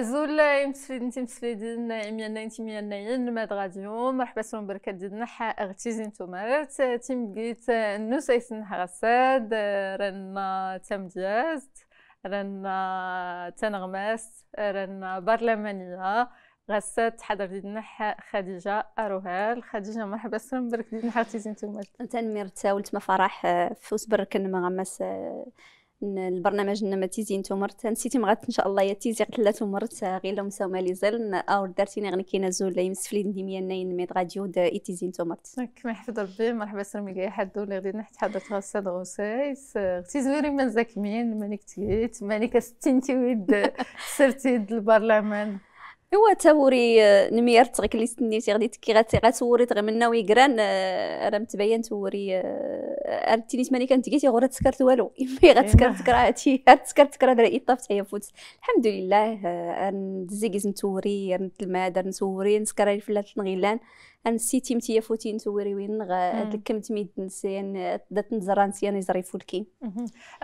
عزول انت مسفيدين عميانا انت ميانين ماد غادي يوم مرحبا سون بركة ديالنا حا اغتي زينتو مارت تيم بقيت النوس ايسن غساد رانا تمجاز رانا تنغماس رانا برلمانية غسات حضر حا خديجة أروهال خديجة مرحبا سون بركة ديالنا حا اغتي زينتو مارت تنمير تاولت فرح آه، فوس بركة نمغماس آه، البرنامج نما تيزي نتو مرت نسيتي مغات ان شاء الله يا تيزي قتلات مرت غير لو مساو مالي زل او دارتيني غني كاينه زول يمسفلي نديميا ناين ميد غاديو دا اي تيزي نتو مرت دونك ما يحفظ ربي مرحبا سرمي لي حد ولا غادي نحت حضرت غساد غسايس غتي زويري من مين ماني تيت ماني كستنتي ويد سرتي البرلمان ايوا تاوري آه، نميرت غير اللي سنيتي غادي تكي غاتي غاتوريت غير منا ويكران آه، راه متبين توري التينيس آه، ملي كانت كيتي غير تسكرت والو اما غتسكر تكرا إيه. هادشي تسكر تكرا درا طافت هي فوت الحمد لله نزيكيز نتوري نتلماد نتوري نسكر في غيلان نسيتي متي فوتي نتوري وين دكمت ميد نسيان دات نزران سيان يزري فولكي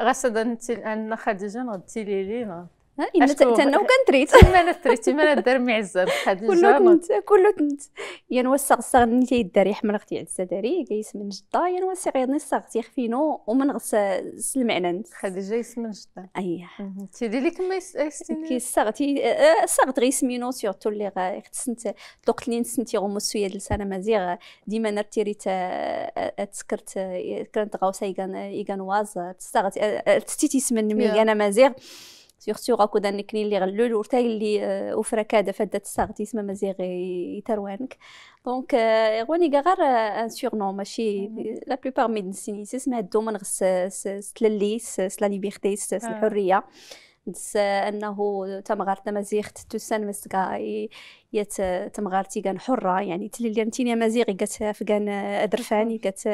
غاسد ان خديجه غتيلي لينا الا تنو كنتريت تما انا تريت تما انا الدرمي عزة خديجه كلو كنت تنت كنت ينوسع صغني تي الداري حمر اختي عزة داري كيس من جدة ينوسع غيرني صغتي خفينو ومن غس سلمعنا خديجه جايس من جدة اييه تيدي لك ما يسمن كي صغتي صغت غي سمينو سورتو اللي غتسنت دوقت اللي نسنتي غمسو يد دلسانة مزيغ ديما نرتيريت تسكرت كانت غاوسه يغان يغان واز تستغت تستيتي سمن ميغانا انا مزيغ سيغسيو غاكو دان كني لي غلول ورتا لي آه، وفرا كادا فدات الساغتي تسمى مزيغ يتروانك دونك آه، غوني غار ان سيغ نو ماشي لا بلوبار مي نسيني اسمها الدومن غس سلالي سلا ليبرتي آه. الحريه انه تم غارت مزيخت توسان مسكا يت تمغارتي كان حره يعني تليليرتينيا مزيغي قالت فكان ادرفاني قالت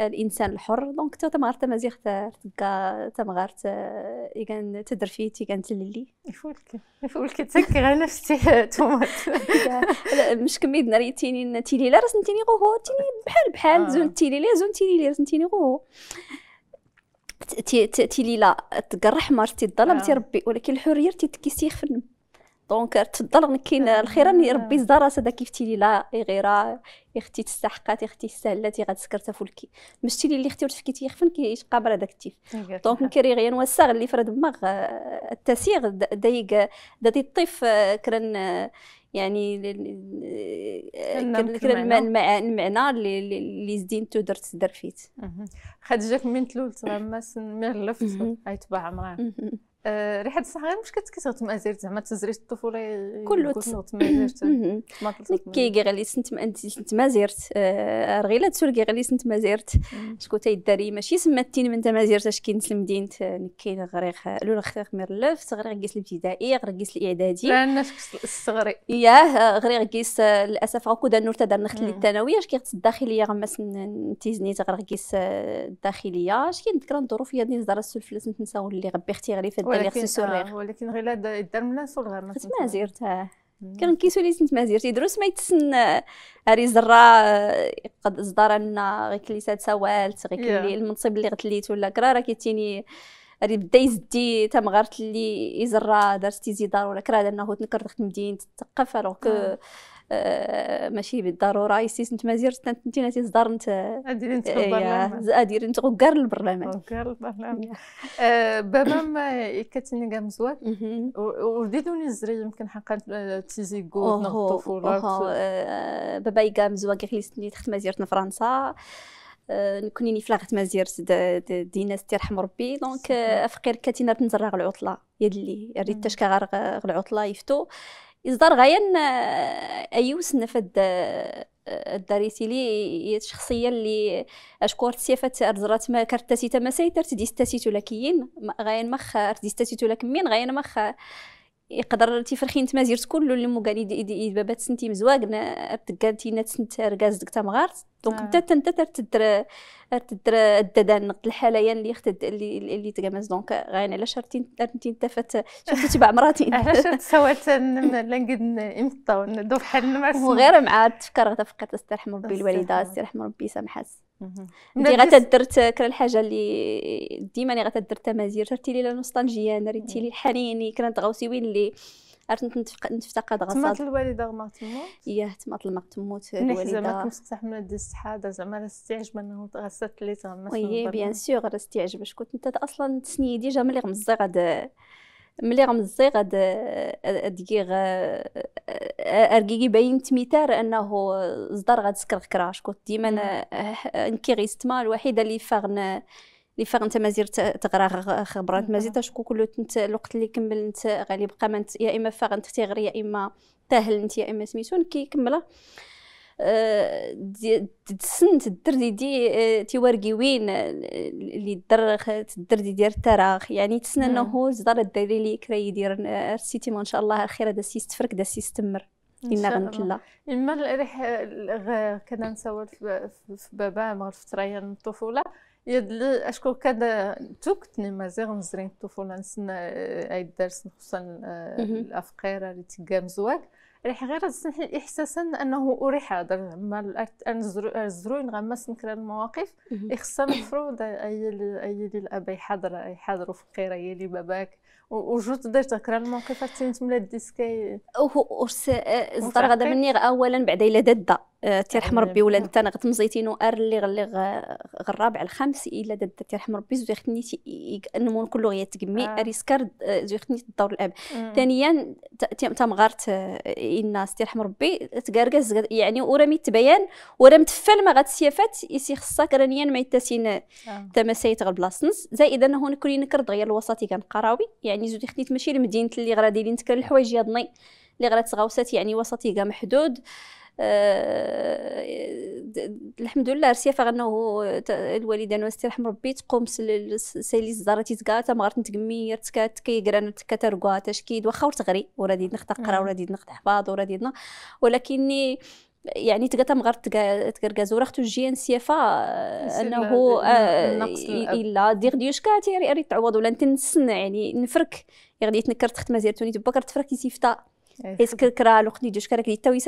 الانسان الحر دونك تو تمغارت مزيغ تلقى تمغارت كان تدرفيتي كان تليلي فولك تسكي تسكر نفسي تومات مش كمي نريتيني لا راس نتيني غوهو تيني بحال بحال آه. زون لا زون لا راس نتيني غوهو تيليلا تقرح مرتي الظلم آه. ربي ولكن الحريه في خفن دونك تضل كاين آه. الخير ان ربي الزراس هذا كيف تيلي لا غير اختي تستحقات اختي سهلات غتسكر فولكي مشتي لي اختي وتفكيتي يخفن قابل هذاك التيف دونك كري غير نوسع اللي فرد دماغ آه، التسيغ دايق دادي الطيف آه، كرن يعني كرن المعنى اللي اللي زدين تودر تدر فيت من تلولت غما سن مير لفت غيتباع عمران آه، ريحه الصح غير مش كتكثر مازال زعما تزريت الطفوله كله ما كي غالي سنت انت مازرت آه، غير لا تسول كي غالي سنت مازرت شكون تيداري ماشي سما تين من مازرت اش كاين المدينه كاين غريق لولا خير مرلف غريق كيس الابتدائي غريق كيس الاعدادي لا الصغري ياه آه، غريق كيس للاسف غاكو دا النور تدار نخت الثانويه اش كيغت الداخليه غما تيزني غريق كيس الداخليه اش كاين نذكر ندورو فيا ديال الدرس سنت نتنساو اللي ربي اختي غريفه ولكن آه ولكن غير الدار من الصغر ما ما زرتها كان كيسوليت نت ما زرت يدرس ما يتسنى اري زرا قد صدر لنا غير سات سوالت غير كلي المنصب اللي غتليت ولا كرا راه كيتيني اري بدا يزدي تم غارت اللي يزرا دارت دار ولا كرا لانه تنكر دخلت مدينه تثقف الوغ كو ماشي بالضروره يسيس نت مازير انت نتي صدر نت اديري البرلمان ادير انت كار البرلمان كار البرلمان آه، ما كاتيني كاع مزوال وديتوني نزري يمكن حقا تيزيكو الطفوله آه، بابا يكا مزوال كي خليتني تخت مازير فرنسا آه، في لاغت مازير ديناستي تيرحم ربي دونك افقير كاتينا تنزرع العطله يدلي ريت تشكا غير العطله يفتو إصدار غاية أيوس نفد الداريتي لي هي الشخصيه اللي اشكور تسيفات ارزرات ما كرتاسي تماسي سيترت ديستاسيتو لكين غاين مخ ديستاسيتو لكمين غاين مخ يقدر انت مازيرت كل اللي مو قال يدي بابا تسنتي مزواقنا انا تسنت ركاز دكتا تمغارت دونك انت آه. انت تدر تردر الددان نقد الحلايا اللي خدت اللي اللي تقامز دونك غاين علاش رتي انت فات شفتي تبع مراتي انت تسوات لنقد امطاون دو بحال وغير مع تفكر غتفكر تسترحم ربي الوالده تسترحم ربي سامحاس انت غتدرت كل الحاجه اللي ديما انا غتدر التمازير درتي لي لا نوستالجيا انا لي الحنين كنت غوسي وين اللي عرفت نفتقد غصب تمات الوالده غما تموت ياه تمات الماء تموت الوالده زعما كنت صح من هاد الصحاده زعما راه استعجب انه غسلت اللي تغمس وي بيان سيغ راه استعجب شكون انت اصلا تسني ديجا ملي غمزي غاد ملي غمزي غاد ادكي اركيكي باين تميتار انه الزدر غتسكر كراش كنت ديما نكي غيستما الوحيده اللي فاغن اللي فاغ انت مازير تغرا خبرات مازير تشكو كلو انت الوقت اللي كمل انت بقى ما انت يا اما فاغ انت تغري يا اما تاهل انت يا اما سميتو كيكملها تسن تسنت دي آه، تيوارقي وين آه، اللي درخ الدردي ديال التراخ يعني تسن انه زدار الدري اللي كرا يدير ارسيتي آه، ما ان شاء الله الخير هذا سيست تفرك هذا سيست مر إن شاء الله إما الريح كنا نسول في بابا مغرب فترة الطفولة يد اشكو كذا توكتني مازال مزرين الطفوله نسنا هاي درس خصوصا الافقيره اللي تقام زواج ريح غير تسمح لي احساسا انه اريح هذا لما الزرو ينغمس نكرا المواقف يخصها المفروض اي اي الاب يحضر يحضروا في لي باباك وجود تقدر تذكر الموقف تنتملا الديسكاي آه، الزدار غدا مني اولا بعدا الى ددا آه، تيرحم ربي ولا انت انا غتمزيتينو ار اللي غلي غالرابع الخامس الى ددا تيرحم ربي زوي خني نمون كلو غيا آه. ريسكار آه، زوي خني الدور الاب ثانيا تمغارت الناس تيرحم ربي تكركز يعني ورمي تبيان ورمت فال ما غات سيافات يسي خصك رانيا ما يتاسين تما سايت غير بلاصنس زائدا هون كلين كرد غير الوسطي كنقراوي يعني يعني زوج خديت ماشي لمدينه اللي غرا لي نتكرر الحوايج ياضني اللي غرا تغوصات يعني وسطي كاع محدود أه الحمد لله رسيفة غنه الوالدة واستي ترحم ربي تقوم سيلي الزهرة تيتكا تما غارت نتقمي رتكات كيقران تكتركوا تشكيد واخا وتغري ورادي نخت قرا ورادي نخت حفاظ ورادي ولكني يعني تقتم غير تقرقز ورختو ان فا إيه، انه آه، الا دير ديوش كاتي ري تعوض ولا نتنسن يعني نفرك يعني غادي يتنكر تخت مزيان تبكر تفرك يسيفتا كرا لوقت اللي كرا اللي تاوي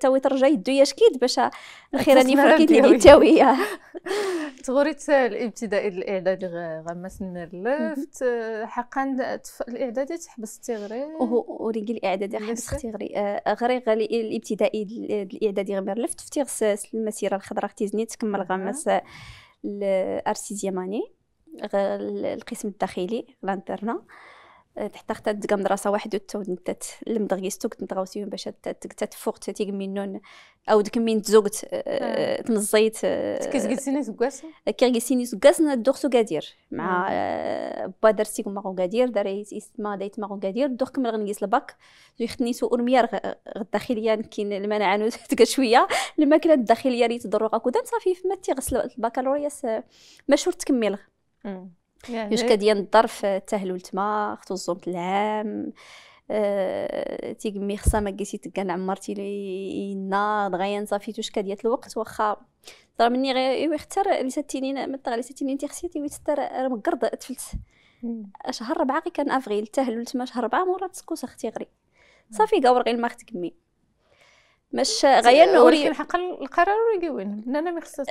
تاوي ترجع يدويا شكيد باش الخير اني فركيت لي تاوي تغوريت الابتدائي الاعداد غمس اللفت حقا الاعداد تحبس تغري وريقي الاعداد حبس تغري غري غالي الابتدائي الاعداد غمرلفت في تيغس المسيره الخضراء تيزني تكمل غمس الارسيزياماني القسم الداخلي لانترنا حتى ختا تلقى مدرسه واحد وتعود تلم دغيستو كنت غاوسيون باش فوق تيك منون او ديك من تزوقت آه، آه. تمزيت آه، كيزقسيني زكاس كيرقسيني زكاس دوختو قادير مع با درسي كما غو قادير داريت ما دايت ما غو قادير دوخ كمل غنقيس الباك جيختني سو اورميار الداخليه كاين المناعه نوتك شويه الماكله الداخليه ريت ضروغا كودان صافي فما تيغسل الباكالوريا ما تكمل يعني يوشكا ديال الظرف التهلل آه، والتما خطو الزومت العام أه مي خصها ما قيتي تكا نعمرتي لينا دغيا صافي توشكا ديال الوقت واخا ترى مني غير يختار لي ستينين من لي ستينين تيخسيت ويتستر راه مقرض تفلت شهر ربعة غي كان افغيل تاهل والتما شهر ربعة مورا تسكوس اختي غري صافي كاور غير ما كمي مش غير نوري حق القرار يقول انا ما خصنيش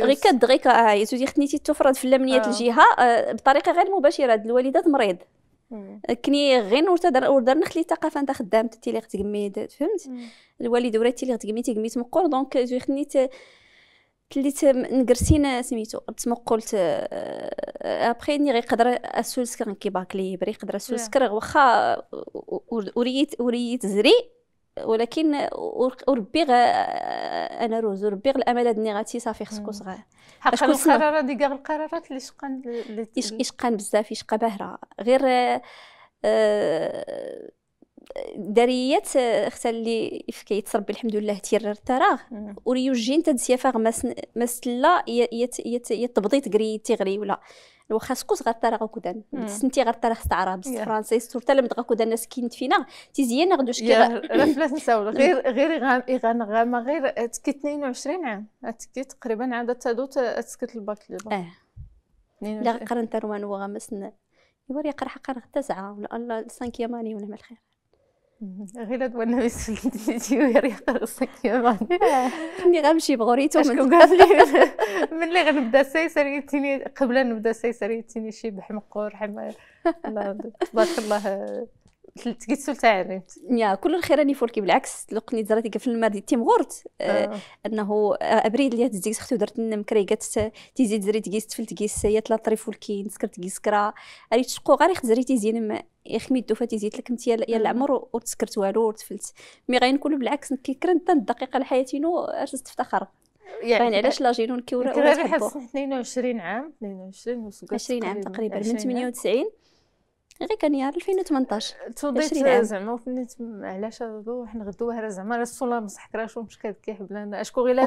غير كدغي هاي زوجي خنيتي تفرض في اللمنيه آه. الجهه آه بطريقه غير مباشره الوالده مريض كني غير وردر وردر نخلي الثقافه انت خدام انت اللي غتقمي فهمت الوالد وراتي اللي تي قميت مقور دونك زوجي خنيت تليت نقرسين سميتو تمقلت ابخي ني غيقدر السول سكر باكلي بري يقدر السول سكر واخا وريت وريت زري ولكن وربيغ آه، انا روز وربي الامل هاد نيغاتي صافي خصكو صغار حقا القرارات دي كاع القرارات اللي شقان اللي شقان بزاف يشقى باهره غير آه، آه، داريات اختا اللي فكيت ربي الحمد لله تيرر تراغ وريوجين تدسيا فاغ ماس ماس لا يتبضيت كري تيغري ولا واخا سكوس غطرا غكودان سنتي غير غطرا خستعرا بس فرنسي سورتا لم غكودان الناس كين فينا تيزيان غدوش كي رفلات نساول غير غير يغان غاما غير تكي 22 عام تكي تقريبا عاد تادوت تسكت الباك البكالوريا اه لا قرنت روان وغمسنا يوري قرح قرن حتى ولا الله 5 ياماني ولا ما الخير غير تولى يسلتي ويري خلصك يا بني كني غنمشي بغوريتو من قبل من اللي غنبدا السيسر يتيني قبل نبدا السيسر يتيني شي بحمقور حما تبارك الله تلتقيت سول تعلمت يا كل الخير راني فولكي بالعكس لقني دراتي في الماضي تيم غورت آه، آه. انه آه، ابريل اللي تزيد ودرت لنا مكري قالت تيزيد زريت قيس تفلت قيس يا تلا طري فولكي نسكرت قيس كرا ريت شقو غير زريتي زين يا خميد الدوفه تيزيد لك انت يا العمر وتسكرت والو وتفلت مي غينقولوا بالعكس كيكرن حتى الدقيقه نو اش تفتخر يعني علاش لا جينون كيورا ولا 22 عام 22 20 عام تقريبا من 98 غير كان يا 2018 توضيت زعما علاش هادو حنا غدوها زعما راه الصولا بصح راه مشكل كيحب لنا اشكو غير لا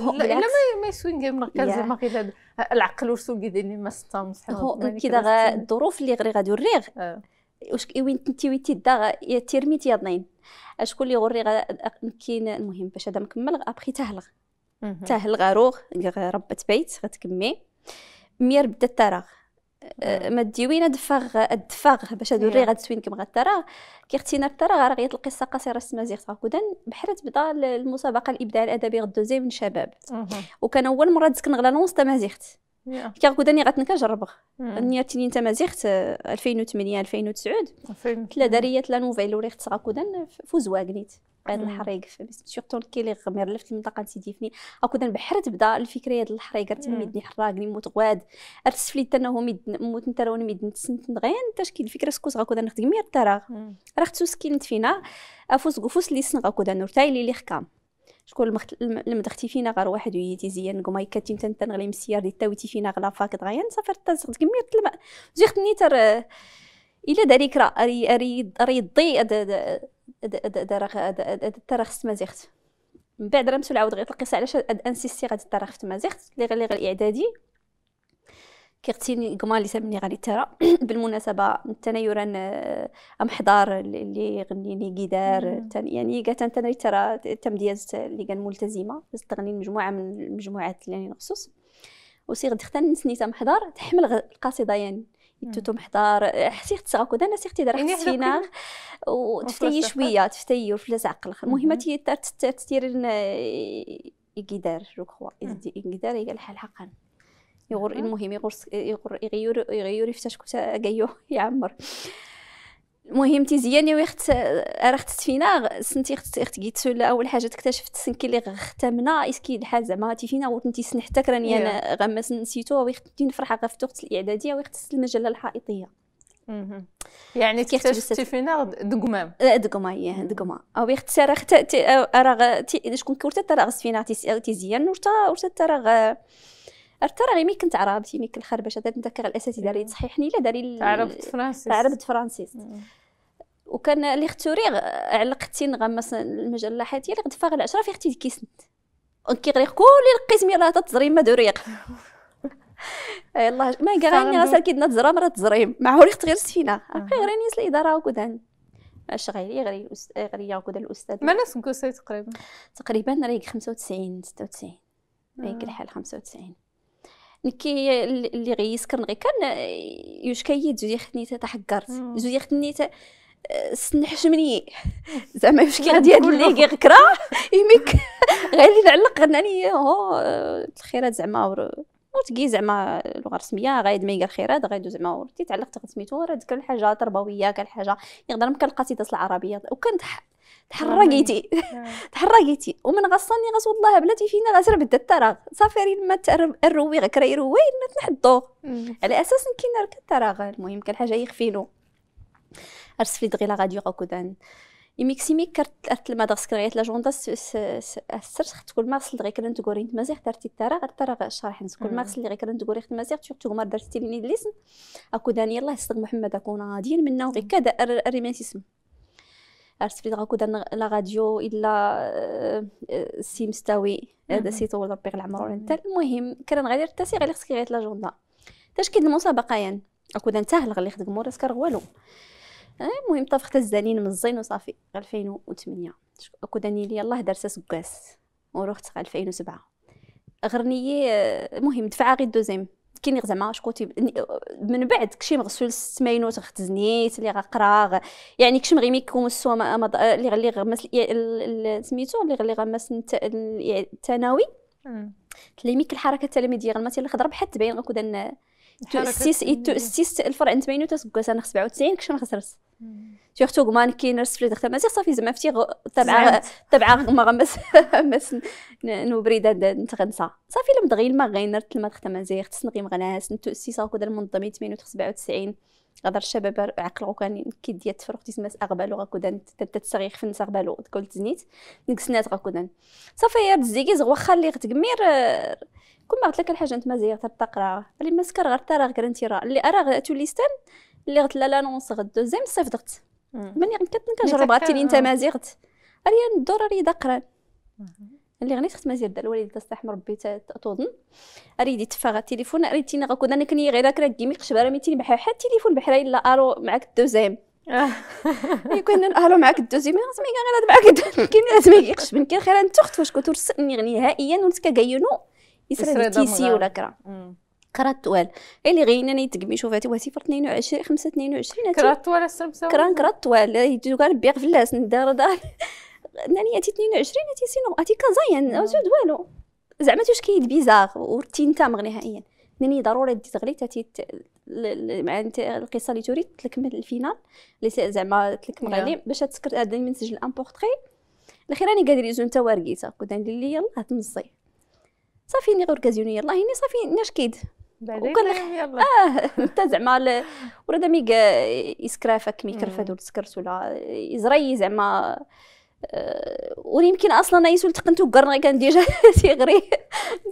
ما يسوين غير من زعما غير العقل وسوق كيدير ما ستا مصحاب يعني كي داغ الظروف اللي غري غادي الريغ آه. واش وين تنتيويتي دا يا تيرميت يا ضنين اشكون اللي غوري كاين المهم باش هذا مكمل ابخي تهلغ تهلغ غروغ ربة بيت غتكمي مير بدا التراغ ما وين دفاغ الدفاغ باش هادو الري غتسوين كما غترا كي اختينا الترا راه القصه قصيره سما زيغ كودن بحرت بدا المسابقه الابداع الادبي غدوزي من شباب وكان اول مره تسكن غلا نونس تما مازيخت غنقول اني غتنكا جرب اني تني انت مازيخت 2008 2009 تلا داريات لا نوفيل وريخت غاكودن فوزوا نيت هذا الحريق سورتو كي لي غمير لفت المنطقه تيديفني اكون بحرت تبدا الفكره ديال الحريق تمدني حراقني موت غواد ارسفلي حتى انه ميد موت نتا راه ميد نتسنت غير انت شكي الفكره سكوز غاكود نخدم خدمي راه خصو سكينت فينا افوس غفوس لي سن غاكود انا لي لي خكام شكون المدختي فينا غير واحد ويتي زيان قوما يكاتين تنتن غلي مسيار دي تاويتي فينا غلا فاك دغيا نسافر تنسخت كمير زي خطني تر الا داريك راه اري اري اري أد التراخ تمازيخت من بعد رمسو العود غير القصه علاش انسيستي غادي التراخ تمازيخت اللي غير إعدادي كيغتيني اللي سامني غادي ترى بالمناسبه تنيرا آه، ام حضار اللي غنيني كيدار يعني قالت تانا ترى تم دياز اللي كان ملتزمه تغني مجموعه من المجموعات اللي نخصص يعني وسي غدي ختان نسنيت تم حضار تحمل القصيده يعني توتو محضار آه، حسيت تسغا دانا سي سيختي درت فينا وتفتي شويه تفتي وفلاس عقل المهم تيتر تستير آه، يقدر جو كخوا يقدر هي الحال حقا يغور المهم يغور يغور يغير يغير يفتش كنت قايو يعمر المهم تيزياني ويخت راه خت سفينا سنتي خت خت قيت اول حاجه اكتشفت سنكي اللي ختمنا اسكي الحال ما تيفينا وتنتي سنحتك راني انا غمس نسيتو ويخت نفرح غا في الاعداديه ويخت المجله الحائطيه يعني اكتشفتي فينا دقمام دقما ياه دقما إيه، او يخت راه راه شكون كورتا راه فينا تيزيان ورتا ورتا راه ترى غير مي كنت عربتي ملي كنخربش خربشه نتذكر الاساتذه اللي تصحيحني لا داري تعربت فرانسيس تعربت فرانسيس وكان لي اختوري علقتي نغمس المجله حياتي اللي غد فاغ العشره في اختي كيسنت كيغريق كل القسم يلاه تتزريم ما دوريق يلاه ما كاعني راسها كيدنا تزرام راه تزريم ما عمري غير سفينه غير غير نيس الاداره وكدان اش غيري غير غير وكدا الاستاذ ما ناس كوسي تقريبا تقريبا راهي 95 96 رايق الحال 95 نكي اللي غيسكر غي كان يشكي زويا خنيت تحقرت زويا خنيت آه، سنحشمني زعما واش كي غادي هاد اللي كيغكرا يميك اللي نعلق غناني هو الخيرات زعما وتقي زعما لغه رسميه غايد ما يقال خيرات غايدو زعما تيتعلق تقد سميتو راه ديك الحاجه تربويه كالحاجه يقدر ما كنلقى تيداس العربيه وكنت تحرقيتي نعم. تحرقيتي ومن غصاني غاس والله بلاتي فينا بدا التراغ صافي ما تروي الروي يروي روي تنحضو على اساس كاين راك التراغ المهم كان حاجه يخفيلو ارسفي دغيلا كودان يميكسي يميكسيمي كرت ارت المدغ سكريت لاجوندا خت كل ما غسل غير كرنت غوري مازيغ درتي التراغ التراغ شرح كل ما غسل غير كرنت غوري مازيغ تشوف تغمر درتي لي ليسن اكو داني صدق محمد اكون غاديين منه غير كذا الريمانسيسم عرفت فين غنكون لا غاديو الا آه، آه، سي مستوي هذا سي طول ربي غير عمرو انت المهم كان غادي تاسي غير خصك غير لا جورنا تاش المسابقه يعني دان تاهل غير يخدم مورا كار والو آه، المهم طفخت الزانين من الزين وصافي 2008 داني لي الله دارت سكاس ورحت 2007 غرنيه المهم دفعه غير دوزيم كيني زعما شكون من بعد كشي مغسول ماينوت غتزنيت اللي غقرا يعني كشي مغيمي كوم السوما اللي غلي غمس سميتو اللي غلي غمس الثانوي تليميك الحركه التلاميذيه غنمثل الخضر بحال تبين غنكون سيس الفرع 98 تسكو سنه 97 كشي ما خسرت سيرتو كمان كاين رسفلت خدمة صافي زعما فتي تبع تبع ما غمس مس نوبريدا نتغنسا صافي لم دغيا ما غينر تلما خدمة زي خص نقيم غناس نتؤسسة وكذا المنظمة 897 غدر الشباب عقل كان كي ديال التفرق تسمى اغبالو غاكودا تتسريخ فنس اغبالو تقول تزنيت نكسنات غاكودا صافي يا تزيكيز واخا اللي غتكمير كون ما قلت لك الحاجه انت ما زي تقرا اللي ماسكر غير ترى غير انت راه اللي ارا توليستان اللي غت لا لانونس نونس غد دوزيام صيفطت ملي غنكت كنجرب غاتيلي انت مازيغت آه. اريان الدور اريد اقرا اللي غنيت خت مزيان دار الوالد صح مربي تظن اريدي تفاغ التليفون اريدي غكون انا كني غير كرا ديمي قشبه راه ميتيني بحال حتى التليفون بحال الا الو معاك الدوزيام آه. يكون الو معاك الدوزيام سمي غير معاك كاين لازم من كي خير انت اخت واش كنت نغني نهائيا ونسكا كاينو يسرى تيسي ولا كرا كراتوال اللي غيناني شوف هاتي هو صفر 22 5 22 كراتوال السمسه كران كراتوال يجو كان بيغ فلاس ندار دار ناني تي 22 تي سينو اتي كازاين زود آه. والو زعما توش كيد بيزاغ ورتين تامغ نهائيا ناني ضروري دي تغلي تاتي مع القصه اللي تريد تكمل الفينال اللي زعما تلك مغالي باش تسكر دائما نسجل ان بورتري راني قادر يزون تا ورقيته قلت لي يلاه تمزي صافي ني غوركازيوني يلاه هني صافي ناش كيد وكان اه انت زعما ورد مي آه، يسكرافك مي كرفد ولا ولا يزري زعما آه، ويمكن اصلا يسول تقنتو قرني كان ديجا تيغري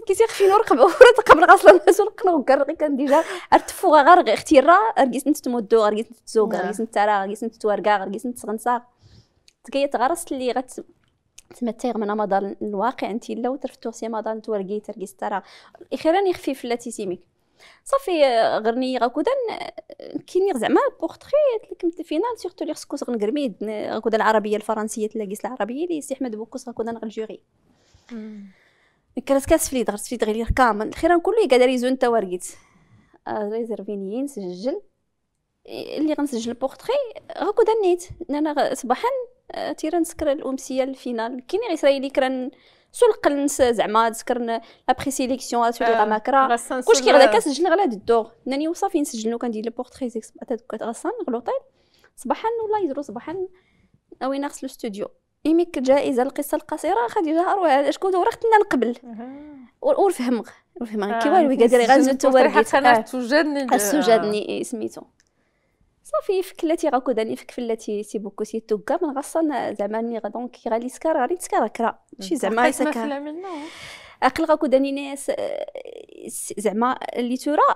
كي تيخفي نور قبل ورا تقبل اصلا يسول قنو قرني كان ديجا ارتفو غير اختي را رقيس نت تمدو رقيس نت تزوق نعم. رقيس نت ترا رقيس نت تورقا رقيس نت تغنسا تكيت غرس اللي غت تمتيغ من مدار الواقع انت لو ترفتو سي مدار تورقي ترقيس ترا اخيرا يخفي في لا تيسيميك صافي غرني غاكودا كيني زعما بورتري تلك فينال سورتو لي خصكوس غنقرمي غاكودا العربيه الفرنسيه تلاقيس العربيه لي سي احمد بوكوس غاكودا غنجوري كانت كاس فليد غرس فليد غير كامل الخير كله قاعده ريزون تا ورقيت آه، زربينيين سجل اللي غنسجل بورتري غاكودا نيت انا صباحا آه، تيران سكر الامسيه الفينال كيني غير كران سلق النساء زعما تذكر لابخي سيليكسيون سوري غا ماكرا كلشي غدا كنسجل غلا د الدور انني وصافي نسجل كندير لي بورتري زيكس هذوك غسان غلوطيل صباحا والله يدرو صباحا اوينا غسلو ستوديو ايميك جائزه القصه القصيره خديجه هروها شكون هو راه نقبل ونفهم نفهم كي آه، والو كادير غنزيد تورديت السجاد سميتو صافي فك التي غاكود اني فك في التي سي بوكو سي توكا من غصا زعما ني دونك غالي سكار غالي سكار كرا ماشي زعما سكر اقل غاكود اني ناس آه، زعما اللي تورا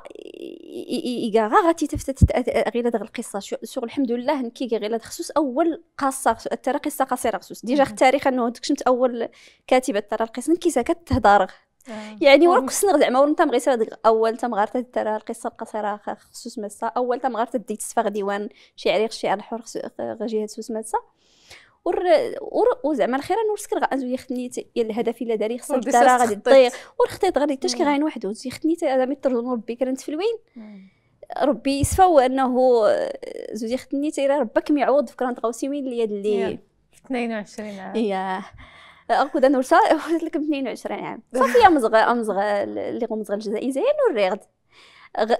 غا غاتي تفتت غير دغ القصه سوغ الحمد لله نكي غير خصوص اول قصه ترى قصه قصيره خصوص ديجا التاريخ انه تكشمت اول كاتبه ترى القصه نكي ساكت تهضر يعني وراك سنغ زعما وانت بغيتي هذيك اول غارت ترى القصه القصيره خصو سماتها اول غارت ديت تسفغ ديوان شي شعر الحر غاجي هاد سماتها ور ور وزعما الخير نور سكر غازو يخدني الهدف الا داري خصك الدار غادي تضيع والخطيط غادي تاش شكي غاين وحده يخدني هذا مي ترجم ربي كرنت في الوين ربي يسفاو انه آه، زوج يخدني تيرا ربك ميعوض في كرانت غوسيمين وين اللي اللي 22 عام ياه غنكون انا ورشا قلت لك ب 22 عام يعني. صافي مزغه امزغ اللي غنمزغ الجزائر والريغد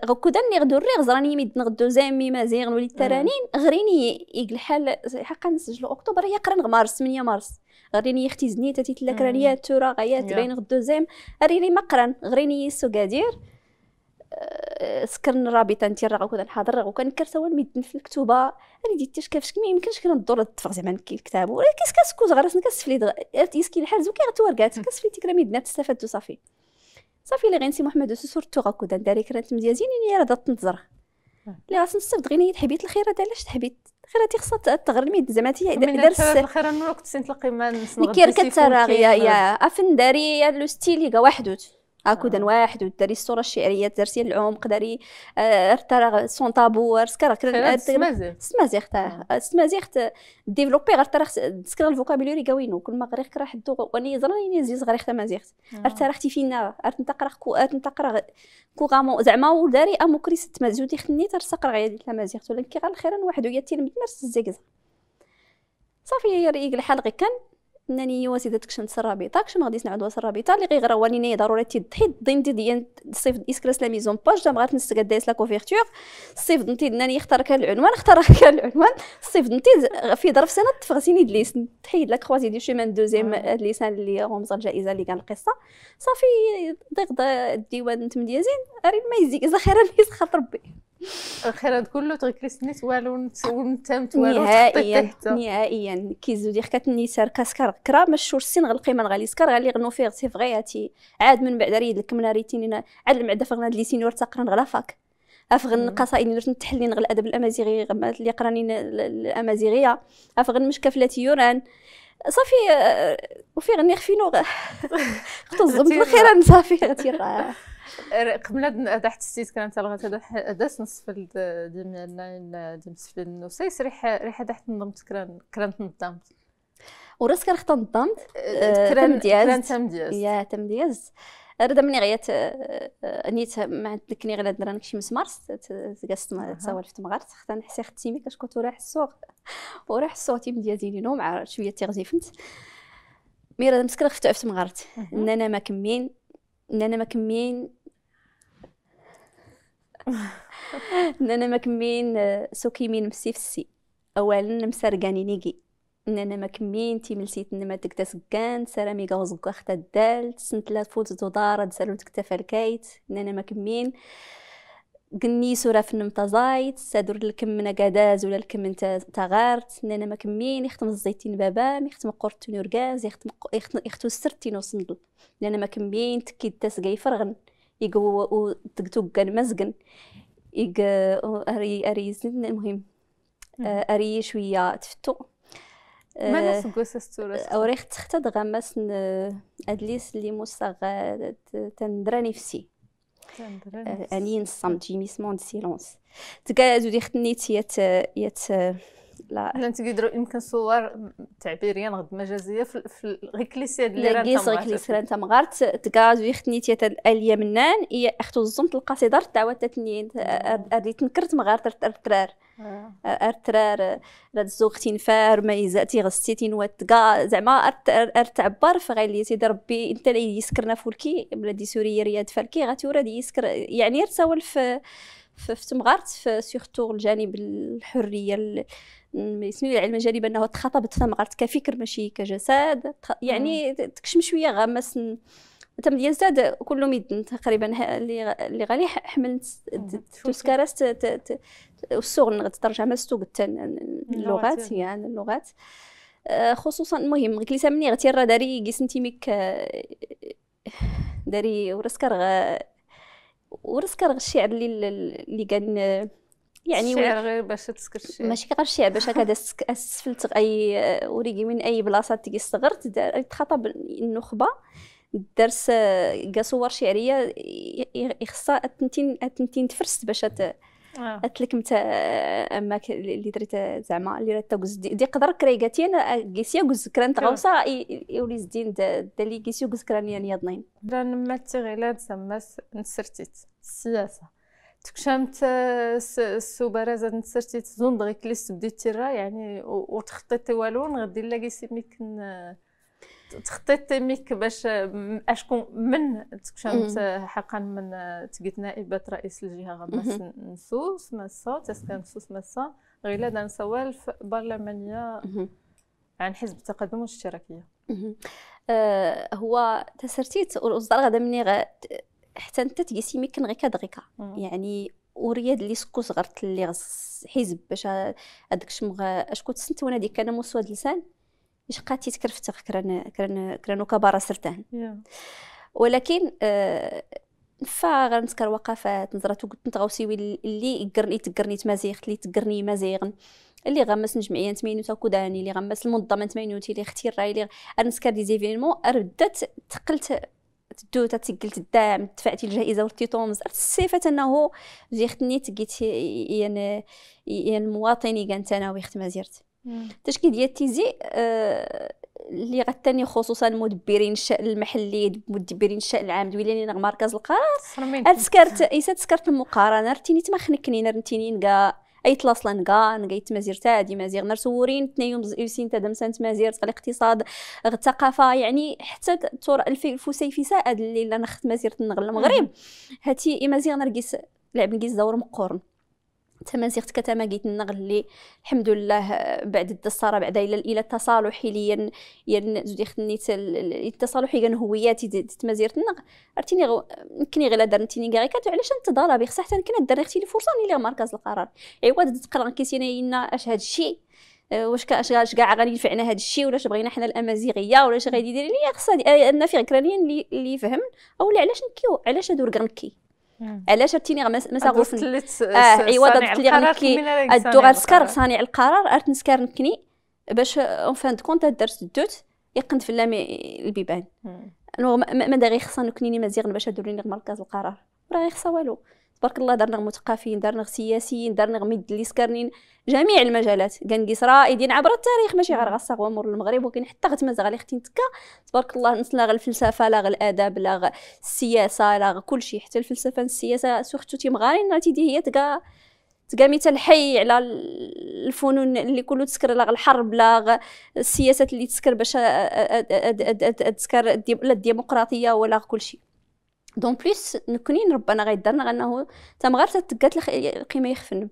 غكودا غدو الريغ زراني ميد نغدو زامي مازيغ نولي الترانين غريني يق الحال حقا نسجلو اكتوبر هي قرن مارس 8 مارس غريني يختي زنيت تاتي تلا كرانيات تورا غايات بين غدو زام غريني مقرن غريني سوكادير سكرن الرابطه انت راه غنكون حاضر راه كنكر سوا نمد في المكتوبه انا ديت كيفاش ما يمكنش كنضر الطفق زعما نكي الكتاب ولا كيس كنسكت غير راسنا كنسفلي دغ... إيه، يسكي الحال زوكي غتوركات كنسفلي تيك راه ميدنا استفدت صافي صافي لي غنسي محمد تو غاكو دان داري كرات مزيازين يعني راه تنتظر اللي غنستفد غير هي تحبيت الخير هذا علاش تحبيت الخير خصها تغر الميد زعما تي دارس الخير نورك تسين تلقي ما نسنغ كير كتراغي يا افنداري لو ستيلي كاع وحدوت اكو واحد وداري الصوره الشعريه دارسي العمق داري ارتر آه، سون طابور سكر آه، سمازي سمازيخت آه، ديفلوبي غير ترخ سكر الفوكابولوري قوينو كل ما غير قرا حدو واني زراني زيز غير خدم مازيخت اختي فينا ارت نتقرا كو ارت نتقرا كو غامو زعما وداري امو كريس تمازودي خني ترسق غير ديك مازيخت ولكن كي غير الخير واحد ويا تيل متنرس الزيكز صافي هي ريق الحال غير كان انني وسيدتك شنت الرابطه كش ما غاديش نعاودوها الرابطه اللي هو انايا ضروري تيضحي دي ديال صيفط اسكريس لا ميزون باج دابا غتنسك دايس لا كوفيرتور دنتي انني اختارك العنوان اختارك العنوان دنتي في ظرف سنه تفغسيني دليس تحيد لا كروزي دي شومان دوزيام آه. ليسان اللي غمز الجائزه اللي كان القصه صافي ضيق الديوان ديازين ارين ما يزيك اذا خير خاطر ربي الخيرات كله تغيك لي سنيت والو ونتمت والو نهائيا نهائيا كيزودي خكات سار كاسكار كرا ما شور السن غالقيمه غاليسكار غالي غنو فيه سي عاد من بعد ريد لك من عاد المعده فغنا لي سينيور تقرن غلا فاك افغن قصائد نرت نتحلين غ الادب الامازيغي اللي قرانين الامازيغيه افغن مش كفلات يوران صافي آه، وفي غني خفينو خطو الزبط الخيران صافي قبل تحت السيت كان هذا داس نصف ديال ديمسفل النصيص ريحه ريحه تحت نظمت كران كران تنظمت وراس كان خطا نظمت أه، كران آه، تمدياز كران تمدياز يا تم دياز مني غيات آه، نيت ما عندكني غير درانك شي مسمار تقاست تصاور في تمغارت ختا نحسي مي كاش كنت رايح السوق ورايح السوق تيم ديالي مع شويه تيغزيفنت مي راه مسكره خفت في تمغارت نانا ما كمين نانا ما كمين نانا مكمين آه، سوكي مين مسيفسي السي اولا مسرقاني نيجي نانا مكمين ملسيت نما تكتا سكان سرامي غوز ختا الدال سنتلا فوت دار سالو تكتا فالكايت نانا مكمين قني سورة في زايت سادور الكم من قداز ولا الكم من تغارت نانا مكمين يختم الزيتين بابا يختم قرطين ورقاز يختم يختم السرتين وصندل نانا مكمين تكيد تاس فرغن إيج و كان مزقن يق أري أري المهم آه، أري شوية تفتو ما سجوس الصورة؟ أوريخ تخت دغمس أدليس اللي مصغ تندرا آه، نفسي أني نصمت جيميسمون دي سيلونس تكا زودي ختني تيات يات لا حنا تيقدروا يمكن صور تعبيريا غد مجازيه في الغيكليسيا اللي راه تمغرت غيكليسيا مغارت تكاز ويختني تيتا الاليا منان هي اختو الزمت القصيده الدعوه تتني ادي تنكرت مغارت ارترار ارترار آه. آه، آه، راد زوختي نفار ما يزاتي غستيتي نوات كاع زعما ارتعبر اللي سيدي ربي انت اللي يسكرنا فولكي بلادي سوريا رياض فالكي غاتورا يسكر يعني ارتسول في في تمغارت في سيغتو الجانب الحريه يسمي العلم الجاري بانه تخاطبت فم غير كفكر ماشي كجسد يعني تكشم شويه غمس تم يزداد كل ميد تقريبا اللي غالي حملت تسكرست تسكارس السوغن غتترجم ستو اللغات يعني اللغات آه، خصوصا المهم قلت لي سامني راه داري كيسنتي ميك آه، داري ورسكر ورسكر الشعر اللي اللي كان يعني الشعر غير باش تسكر الشعر ماشي غير الشعر باش هكذا اسفلت اي وريقي من اي بلاصه تيجي صغرت تخاطب النخبه درس كا صور شعريه يخصها التنتين التنتين تفرست باش آه. اتلك متى اماك اللي درت زعما اللي درت تاكوز دي قدر كريغاتي انا كيسيا كوز كران تغوصا يولي زدين دالي كيسيو كوز كران يعني اثنين دران ما تغيلات زعما نسرتيت السياسه تكشمت آه، السبرة زاد نسرتي تزون دغيا كليس سبديتي الرا يعني وتخطيتي والو غادي نلاقي سيميك تخطيتي ميك باش اشكون من تكشمت آه، حقا من آه، تقيت نائبة رئيس الجهة غماس نسوس مسا تسكن نسوس مسا غير هذا سوالف برلمانية عن حزب التقدم والاشتراكية هو تسرتيت والاصدار غدا مني حتى انت ميكن غير كدغيكا يعني ورياد اللي سكو غرت اللي غس حزب باش هذاك الشمغ كنت تسنت وانا ديك انا مسود لسان مش قاتي تكرفت كران كران كرانو كبار سرتان ولكن آه فغير نذكر وقفات نظرات وقلت نتغوسيوي اللي يقرني تقرني تمازيغ اللي تقرني مازيغ اللي غمس جمعيه تمينوت كوداني اللي غمس المنظمه تمينوتي اللي اختي الراي اللي غ... نسكر دي زيفينمون ردت تقلت تدو تسجلت الدعم دفعتي الجائزه والتيتونز الصفه انه جي ختني تقيت يعني يعني المواطني كانت انا ويخت مازيرت التشكيل ديال التيزي أه اللي غتاني خصوصا مدبرين الشان المحلي مدبرين الشان العام دويلين نغ مركز القرار تسكرت اي تسكرت المقارنه رتيني تما خنكني رتيني نكا اي لاصلان كان غيت مازير تاع دي مازير نار سورين تنايم زيوسين تا دمسان مازير الاقتصاد الثقافه يعني حتى تور الفسيفساء هاد انا خت مازير تنغل المغرب هاتي مازير نرقيس لعب نقيس دور مقورن تمازيغت زيغت كتما قيت غلي الحمد لله آه، بعد الدساره بعدا الى الى التصالحي لي ين زودي خنيت التصالح كان هوياتي تمازيغت زيرت عرفتيني غو كني غير درتيني كاع كاتو علاش نتضاربي خصها حتى كنا دريختي لي فرصه اللي مركز القرار عواد تقرا كيسينا اش هاد الشيء آه، واش كاش كاع غادي ينفعنا هذا الشيء ولا بغينا حنا الامازيغيه ولا اش غادي يدير آه، لي خصها انا في اللي اللي فهم او علاش نكيو علاش هادو غنكي نكي علاش عرفتيني مسا غوفن اه عوض دوك اللي غنبكي ادو غنسكر صانع القرار عرفت نسكر نكني باش اون فان كونت درت الدوت يقنت في اللامي البيبان ما داغي خصنا نكنيني مزيغ باش ادوريني غير مركز القرار راه غير خصها والو تبارك الله دارنا مثقفين دارنا سياسيين دارنا مد اللي سكرنين جميع المجالات كنقيس رائدين عبر التاريخ ماشي غير غصا غوامور المغرب ولكن حتى غتمازا غير ختي تكا تبارك الله نسلا غير الفلسفه لا غير الادب لا غير السياسه لا غير كلشي حتى الفلسفه السياسه مغارين تيمغارين تيدي هي تكا تكا مثال حي على الفنون اللي كله تسكر لا الحرب لا السياسات اللي تسكر باش تسكر لا الديمقراطيه ولا كل شيء دون بليس نكونين ربنا غيدرنا غنه تم غير تتقات القيمه يخفن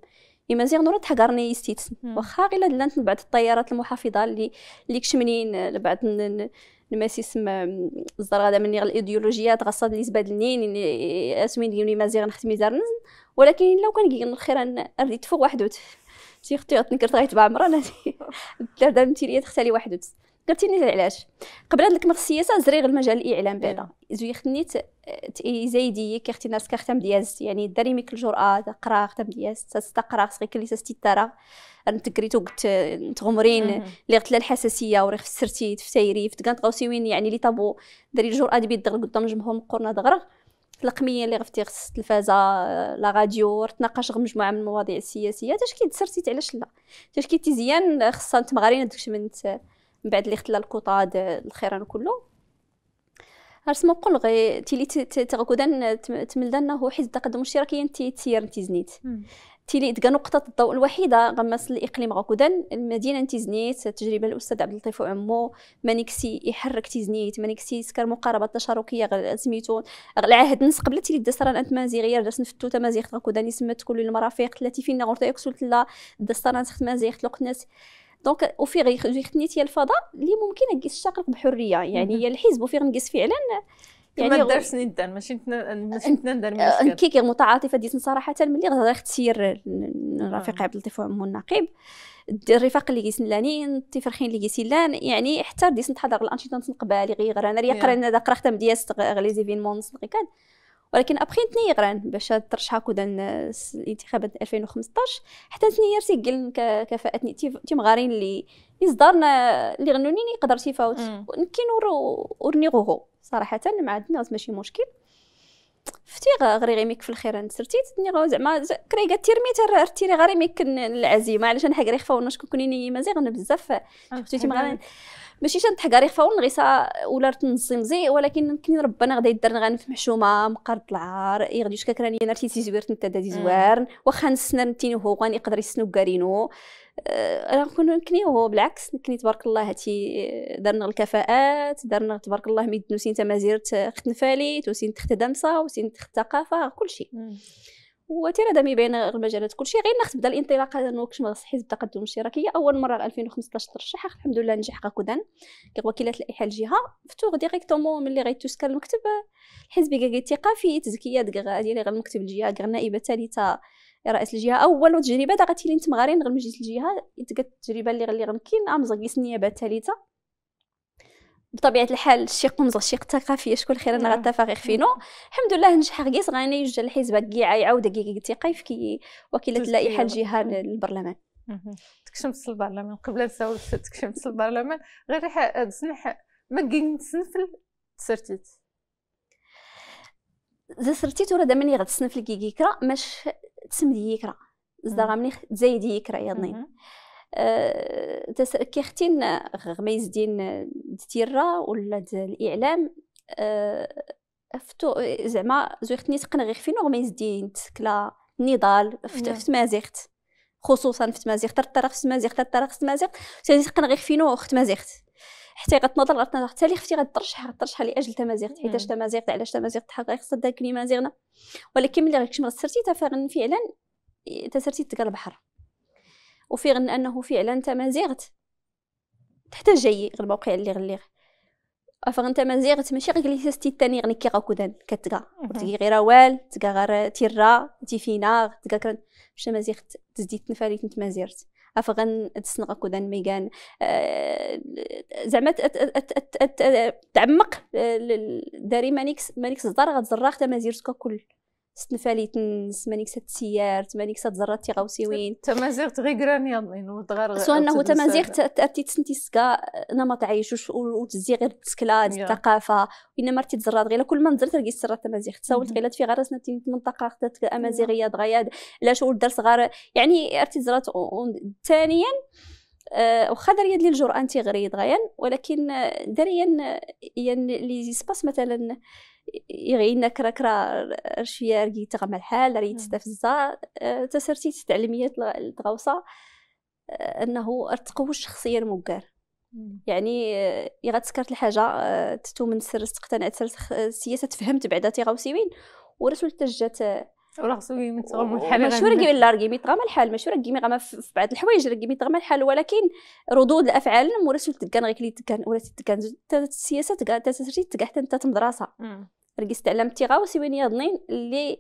يمازيغ نور حقرني يستيتس واخا غير لانت من بعد الطيارات المحافظه اللي اللي كشمنين بعد الماسيس الزر غادا مني الايديولوجيات غصاد اللي زبادلنين اسمين ديوني مازيغ نختمي زرنزن ولكن لو كان كيغن الخير رديت فوق وحدوت تي ختي غتنكرت غيتبع مرة انا دار دار متيريا تختالي وحدوت قلتيني علاش قبل هاد الكمغ السياسه زريغ المجال الاعلام إيه. بعدا زوي خنيت زايدي اختي ناس كختم دياز يعني داري ميك الجرأة تقرا ختم دياز تستقرا خصك كلي تستيتارا نتكريتو قلت تغمرين اللي قلت لها الحساسيه وريخ فسرتي تفتايري فتقانت وين يعني لي طابو داري الجرأة دي بيد قدام الجمهور مقرنا دغرغ القميه اللي غفتي خص التلفازه آه، لا راديو تناقش مجموعه من المواضيع السياسيه تاش كي تسرتي علاش لا تاش كي تزيان خصها تمغارين داكشي من من بعد اللي خلا القطاد الخيران كله رسمه بقول غي تيلي تغكودان تملدان هو حزب التقدم الاشتراكي تي تسير زنيت تيلي تقا نقطة الضوء الوحيدة غمس الإقليم غكودان المدينة تيزنيت تجربة الأستاذ عبد اللطيف وعمو مانيكسي يحرك تيزنيت مانيكسي سكر مقاربة تشاركية غل سميتو العهد نس قبل تيلي دسران أنت مازيغية درس نفتو تمازيغ غكودان يسمت كل المرافق التي فينا غورتا يكسلت لا دسران تخت مازيغ تلقناس دونك وفي غيختني تي الفضاء اللي ممكن نقيس شقلق بحريه يعني هي الحزب وفي نقيس فعلا يعني ما دارش ندان ماشي ماشي ندان كي كنموت عاطفه ديت صراحه ملي غادي اختير آه. رفيق عبد اللطيف وعمو النقيب الرفاق اللي كيسلانين التفرخين اللي لان يعني حتى ديت نتحضر الانشطه نتنقبالي غير انا اللي قرا انا قرا ختم ديال غلي زيفينمون نسنقي كان ولكن ابخي غران باش ترشحها كودا الانتخابات 2015 حتى تنير سجل كفاءه غارين اللي يصدرنا اللي غنوني يقدر تيفاوت ونكين ورنيغوغو صراحه ما عندنا ماشي مشكل فتي غري غيميك في الخير نسرتي تني زعما كري كريغا تيرمي تيري غري ميك العزيمه علاش انا حكري خفاونا شكون كوني مازال بزاف آه، شفتي تيم تيمغارين ماشي شاد تحكاري خفاون غيسا ولا مزي ولكن يمكن ربنا غدا يدرنا غنف محشومه مقرد العار يغدي إيه شكا كراني انا تي زوير تنتا دادي زوار واخا نسنا نتيني هو غان يقدر يسنو كارينو راه كون نكني وهو بالعكس نكني تبارك الله هاتي آه، درنا الكفاءات درنا تبارك الله ميدنو سين تمازير آه، ختنفالي وسين تخت دمصه وسين تخت ثقافه كلشي دامي بين المجالات كلشي غير ناخذ بدا الانطلاقه كش مغص حزب التقدم الاشتراكي اول مره 2015 ترشح الحمد لله نجح غاكودان كوكيله الائحه الجهه فتوغ ديريكتومون ملي توسكا المكتب الحزبي الثقه في تزكيه ديال المكتب الجهه غا النائبه الثالثه رئيس الجهه اول تجربه دا غتيلي نتمغارين غير مجلس الجهه تلك التجربه اللي اللي غنكين امزغيس النيابه الثالثه بطبيعه الحال شي قمزه شي ثقافيه شكون خير انا نعم. غتفا فينو الحمد لله نجح غيس غاني يوجد الحزب كي عاود كي تيقيف كي وكيله اللائحه الجهه للبرلمان تكشمت البرلمان قبل نساو تكشمت البرلمان غير ريحه آه، تسنح ما كنتسنفل تسرتيت ذا سرتيت ورا دابا ملي غتسنفل كي كيكرا ماش تسمدي يكرا زدا غامني تزايدي يكرا يا ضنين أه، كيختين أه، غميز دين ديرا ولا الاعلام فتو زعما زويختني تقنا غير فين غميز دين تكلا نضال في نعم. مازيخت خصوصا في تمازيغت الطرف في تمازيغت الطرف في تمازيغت سيدي تقنا غير فينو اخت مازيخت حتى غتنظر غتنظر حتى لي اختي غترشح غترشح لاجل تمازيغت حيتاش نعم. تمازيغت علاش تمازيغت حقا خصها داك اللي مازيغنا ولكن ملي سرتي تفاغن فعلا تسرتي تلقى البحر وفي غن انه فعلا انت ما زيغت حتى جاي غير الموقع اللي غليغ فغنت ما زيغت ماشي غير ستي الثاني غني كي غاكودان كتكا وتقي نعم. غير وال تكا غير تيرا فينا تكا كان باش ما زيغت تزديت نفالي كنت ما زيرت افغن تسن غاكودان ميغان زعما تعمق داري مانيكس مانيكس الزدار غتزرا تا ما زيرت ككل ستنفاليت مانيك ستسيار تمانيك ستزرات تيغاوسي وين تمازيغ تغيكران يضين وتغرغ سو انه تمازيغ تاتي سكا نمط عيش وتزي غير تسكلا الثقافه وانما رتي تزرات غير كل ما نزلت لقيت سرا تمازيغ تساولت غير في غرسنا تي منطقه خدات امازيغيه دغيا لاش ولد درس غير يعني رتي تزرات ثانيا آه، واخا داريا ديال الجرأه تيغري دغيا ولكن يعني لي سباس مثلا يغي انك راك شويه رقي تغمى الحال راه نعم. تستفزة آه، تسرتي التعليميات الغوصه آه، انه تقوي الشخصيه الموكار يعني إذا آه، غتسكرت الحاجه تتو من سرس تقتنعت سرس فهمت بعدها بعدا وين ورسول تجات ولا وراسو متغمر الحال ماشي راه لا ميتغمر الحال ماشي راه ميغما في بعض الحوايج راه ميتغمر الحال ولكن ردود الافعال مورا تكان غير كلي تكان ولا تكان السياسه تكا تاع تسري تكا حتى انت المدرسه رقي استعلمتي غا وسيوينيا ظنين اللي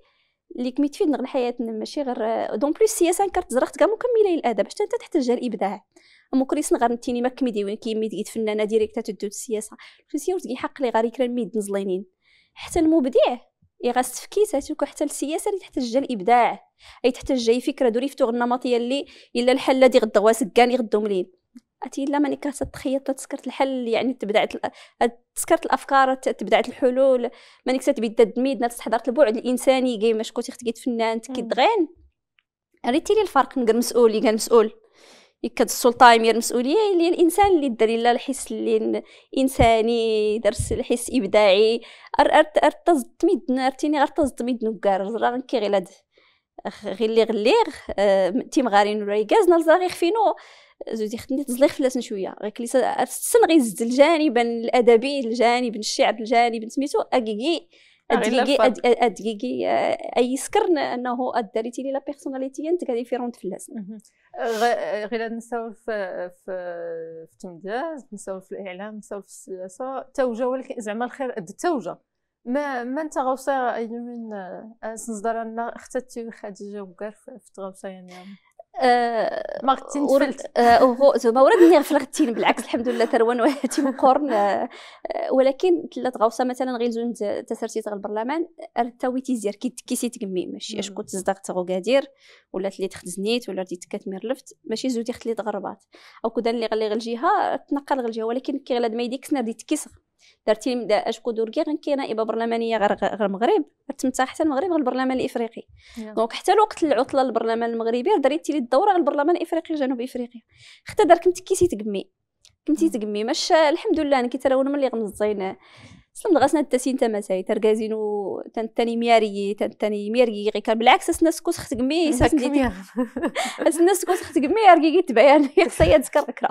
اللي كميت فيه نغل حياتنا ماشي غير دون بلوس السياسه كانت زرقت كاع مكمله للادب حتى انت تحتاج الابداع اما كريس غير نتيني ما كميدي وين كي مي ديت فنانه ديريكت تدو السياسه السياسه حق لي غير يكرا ميد نزلينين حتى المبدع غاس تفكيساتك حتى السياسه اللي تحتاج الابداع اي تحتاج جاي فكره دوري في النمطيه اللي الا الحل الذي غدا هو سكان غدا مليل اتي لا ماني تخيط تسكرت الحل يعني تبدعت تسكرت الافكار تبدعت الحلول ماني تبدا تدميد تحضرت البعد الانساني كيما شكون تختي فنان كي دغين ريتي لي الفرق نقر مسؤول اللي كان مسؤول يكد السلطه يمير المسؤوليه اللي الانسان اللي دار الا الحس اللي انساني درس الحس ابداعي ار ار ارتز تميد ارتيني ارتز تميد نكار زرا كي غير غير اللي غليغ تيمغارين ولا يكاز نزرا غير خفينو زوجي خدني تزليغ فلاسن شويه غير كلي السن غيزد الجانب الادبي الجانب الشعب الجانب سميتو اكيكي اديكي اديكي اي سكرن انه اداريتي لي لا بيرسوناليتي انت كادي في الناس غير نساو في في التمداز نساو في الاعلام نساو في السياسه التوجه ولكن زعما الخير قد التوجه ما ما انت غوصه اي من سنزدر انا اختتي خديجه وكار في تغوصه يعني ما غتين تفلت آه، زعما وردني غفلغتين بالعكس الحمد لله تروان وهاتي مقرن آه، آه، ولكن ثلاث غوصه مثلا غير زون تسرتي تاع البرلمان رتاويتي زير كي كيسي تكمي ماشي اش كنت تصدق تاغو كادير ولا تلي تخدزنيت ولا رديت كتمير لفت ماشي زوتي خليت غربات او كدا اللي غلي غلجيها تنقل غلجيها ولكن كي غلا ما يديك سنا رديت كيسغ درتي من كي غير غنكي نائبه برلمانيه غير غير المغرب تمتا حتى المغرب غير البرلمان الافريقي دونك حتى الوقت العطله البرلمان المغربي دريتي لي الدوره غير البرلمان الافريقي جنوب افريقيا حتى دار كنت كيسي تقمي كنتي تقمي مش الحمد لله انا كيتلون ملي غنزين سلم غاسنا تاسين تماساي ترغازينو تاني مياري تاني مياري غي كان بالعكس اسنا سكوس خت ختقمي اسنا سكوس خت ختقمي ارغي تبعيان يقصيا يعني تذكر كرا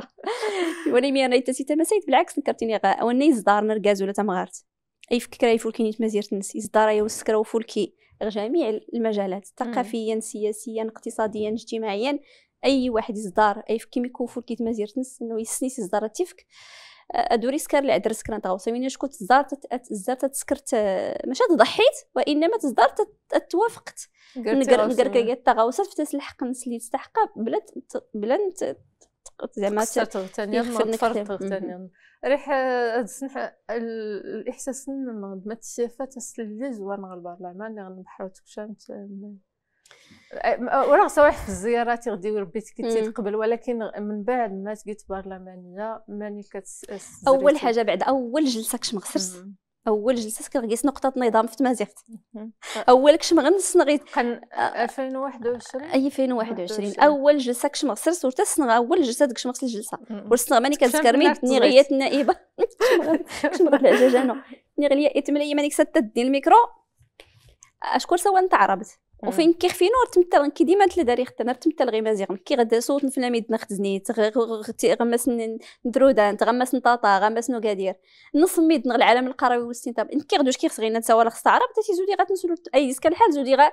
وني مياري تاسين تماساي بالعكس نكرتيني غا وني زدار نرغازو ولا تمغارت اي فكرة يفك كرا يفولكيني تمازير تنس يزدار يوسكرا وفولكي جميع المجالات ثقافيا سياسيا اقتصاديا اجتماعيا اي واحد يزدار اي فكي ميكون فولكي تمازير تنس انه يسني يزدار تيفك ادوري سكر اللي عذر سكر نتغوصي من شكون تزار تزار تسكرت ماشي تضحيت وانما تزار توافقت نقر نقر كي تغوصات فتاس الحق نسلي تستحق بلا بلا زعما تغتنم تغتنم ريح تسنح الاحساس نغد ما تسيفا تسلي زوار نغلبار العمل اللي غنبحرو تكشان أه، وراه صوالح في الزيارات غدي ربيت كنتي قبل ولكن من بعد ما تجيت برلمانيه ماني كتس اول حاجه بعد اول جلسه كش مغسرت اول جلسه كنقيس نقطه نظام في تمازيغت اول كش مغنس نغيت كان 2021 اي 2021 اول جلسه كش مغسرت ورتا سنغ اول جلسه كش ما الجلسه ورسنغ ماني كنذكر مي دني غيات النائبه كش ما العجاج انا دني غليا اتملي ماني كسدت الميكرو اشكون سوا انت عربت وفين كيخفينو تمثل كي ديما تلداري خدام تمثل غير مزيغ كي غدا صوت نفلا ميدنا خدزنيت غمس ندرودان تغمس نطاطا غمس نوكادير نص ميد نغ العالم القروي وستين طاب انت كي غدوش كي خصغينا تا ولا لخص عرب تاتي زودي غتنسلو اي ديسك الحال زودي غا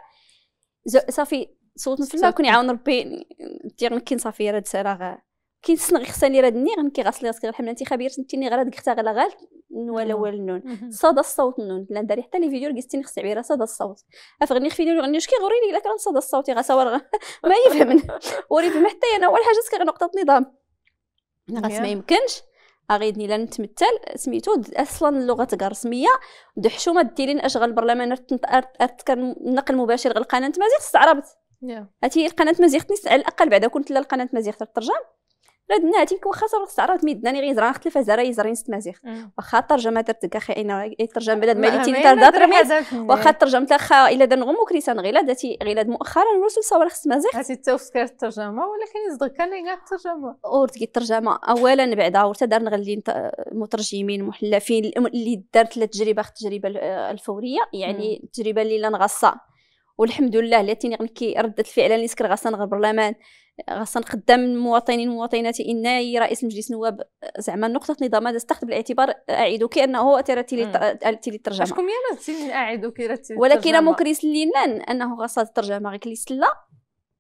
صافي صوت نفلا كون يعاون ربي دير كي صافي راه الساعه كي تسنغ خصني راه دني غنكي غاسلي راسك الحمله انتخابيه انت ني غير ديك غالا غال ولا والنون صدى الصوت نون لا داري حتى لي فيديو لقيتي نخسي عبيره صدى الصوت افغني خفيني نغني كي غوريني الا كان صدى الصوت غصور ما يفهمني ما حتى انا اول حاجه نقطه نظام ما يمكنش اغيدني لا نتمثل سميتو اصلا اللغه تاع الرسميه دو حشومه ديرين اشغال برلمان النقل المباشر غير القناه مازيغ استعربت هاتي القناه مازيغ على الاقل بعدا كنت لا القناه مازيغ ترجم لا دناتيك واخا صافي تعرف مي دناني غير زران اختلف زرا يزرين ست مازيخ واخا الترجمه درت كاع اين ترجم بلاد مالتي نتا دات رميز واخا ترجمت خا الا دان غمو كريسان غيلا داتي غيلا مؤخرا رسل صور خص مازيخ هاتي توفت الترجمه ولكن يصدق كان غير الترجمه اورت كي الترجمه اولا بعدا ورتا دار نغلي مترجمين محلفين اللي دارت التجربه التجربه الفوريه يعني التجربه اللي لا نغصه والحمد لله اللي غنكي ردت الفعل اللي سكر غصه نغ خاصة قدام المواطنين والمواطنات إن رئيس مجلس النواب زعما نقطة نظام هذا استخدم بالاعتبار أعيدك أنه ترى تيلي الترجمة أشكم يلا تسيني أعيدك ولكن مكرس يسلي أنه غصات الترجمة غير لا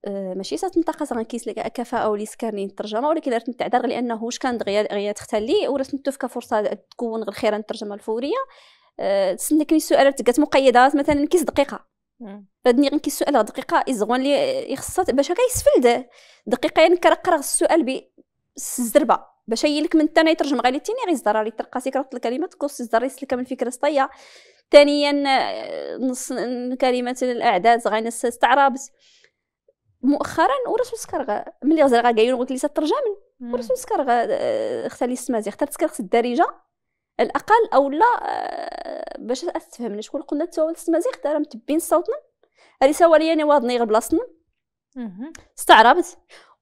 آه، ماشي ساتنتقص غنكيس لك كفاءه وليسكرنين الترجمه ولكن راه نتعذر لانه واش كان دغيا غيا تختلي وراه تنتوفك فرصه تكون غير خيرا الترجمه الفوريه تسنكني آه، السؤالات تقات مقيدات مثلا كيس دقيقه فادني غنكي السؤال دقيقه ازغون لي يخصها باش هكا يسفل يعني كرقرا السؤال ب الزربه باش يلك من الثاني يترجم غالي تيني غير الزرار يترقى سيكرة الكلمات كوس الزرار يسلك من فكره سطيه ثانيا يعني، آه، نص كلمات الاعداد غانا استعربت مؤخرا ورسو سكرغ ملي غزال غا كاين قلت لي سترجم ورسو سكرغ آه، اختار لي السمازي اخترت سكرغ الدارجه الاقل او لا آه، باش تفهمنا شكون قلنا التوالت التمازيغ دار متبين صوتنا راه لي يعني واضني غير بلاصتنا استعربت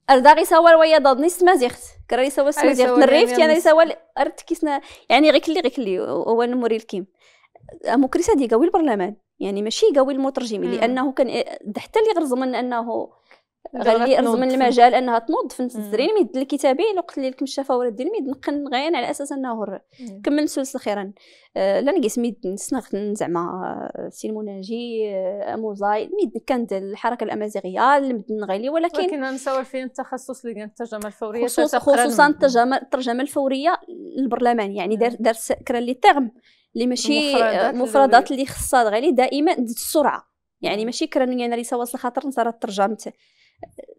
اردا غي سوار ويا ضادني سمازيغت كراري سوا سمازيغت نريفتي انا سوا يعني يعني ارد كيسنا يعني غير كلي غير كلي هو نموري الكيم مكرسه دي قوي البرلمان يعني ماشي قوي المترجم لانه كان آه، حتى اللي من انه غادي ارزم من المجال انها تنوض في الزرين ميد الكتابين وقت اللي الكمشافه ولا دير ميد نقن غيان على اساس انه كمل سلس خيرا آه، لا نقيس ميد نسنغ زعما آه، سي آه، اموزاي ميد كانت الحركه الامازيغيه المدن غالي ولكن ولكن نصور فين التخصص اللي كانت الترجمه الفوريه خصوصا خصوصا الترجمه الفوريه للبرلمان يعني دار دار كرا لي تيرم اللي ماشي مفردات اللي خصها غالي دائما السرعه يعني ماشي كرا يعني ريسا واصل خاطر نصرات ترجمت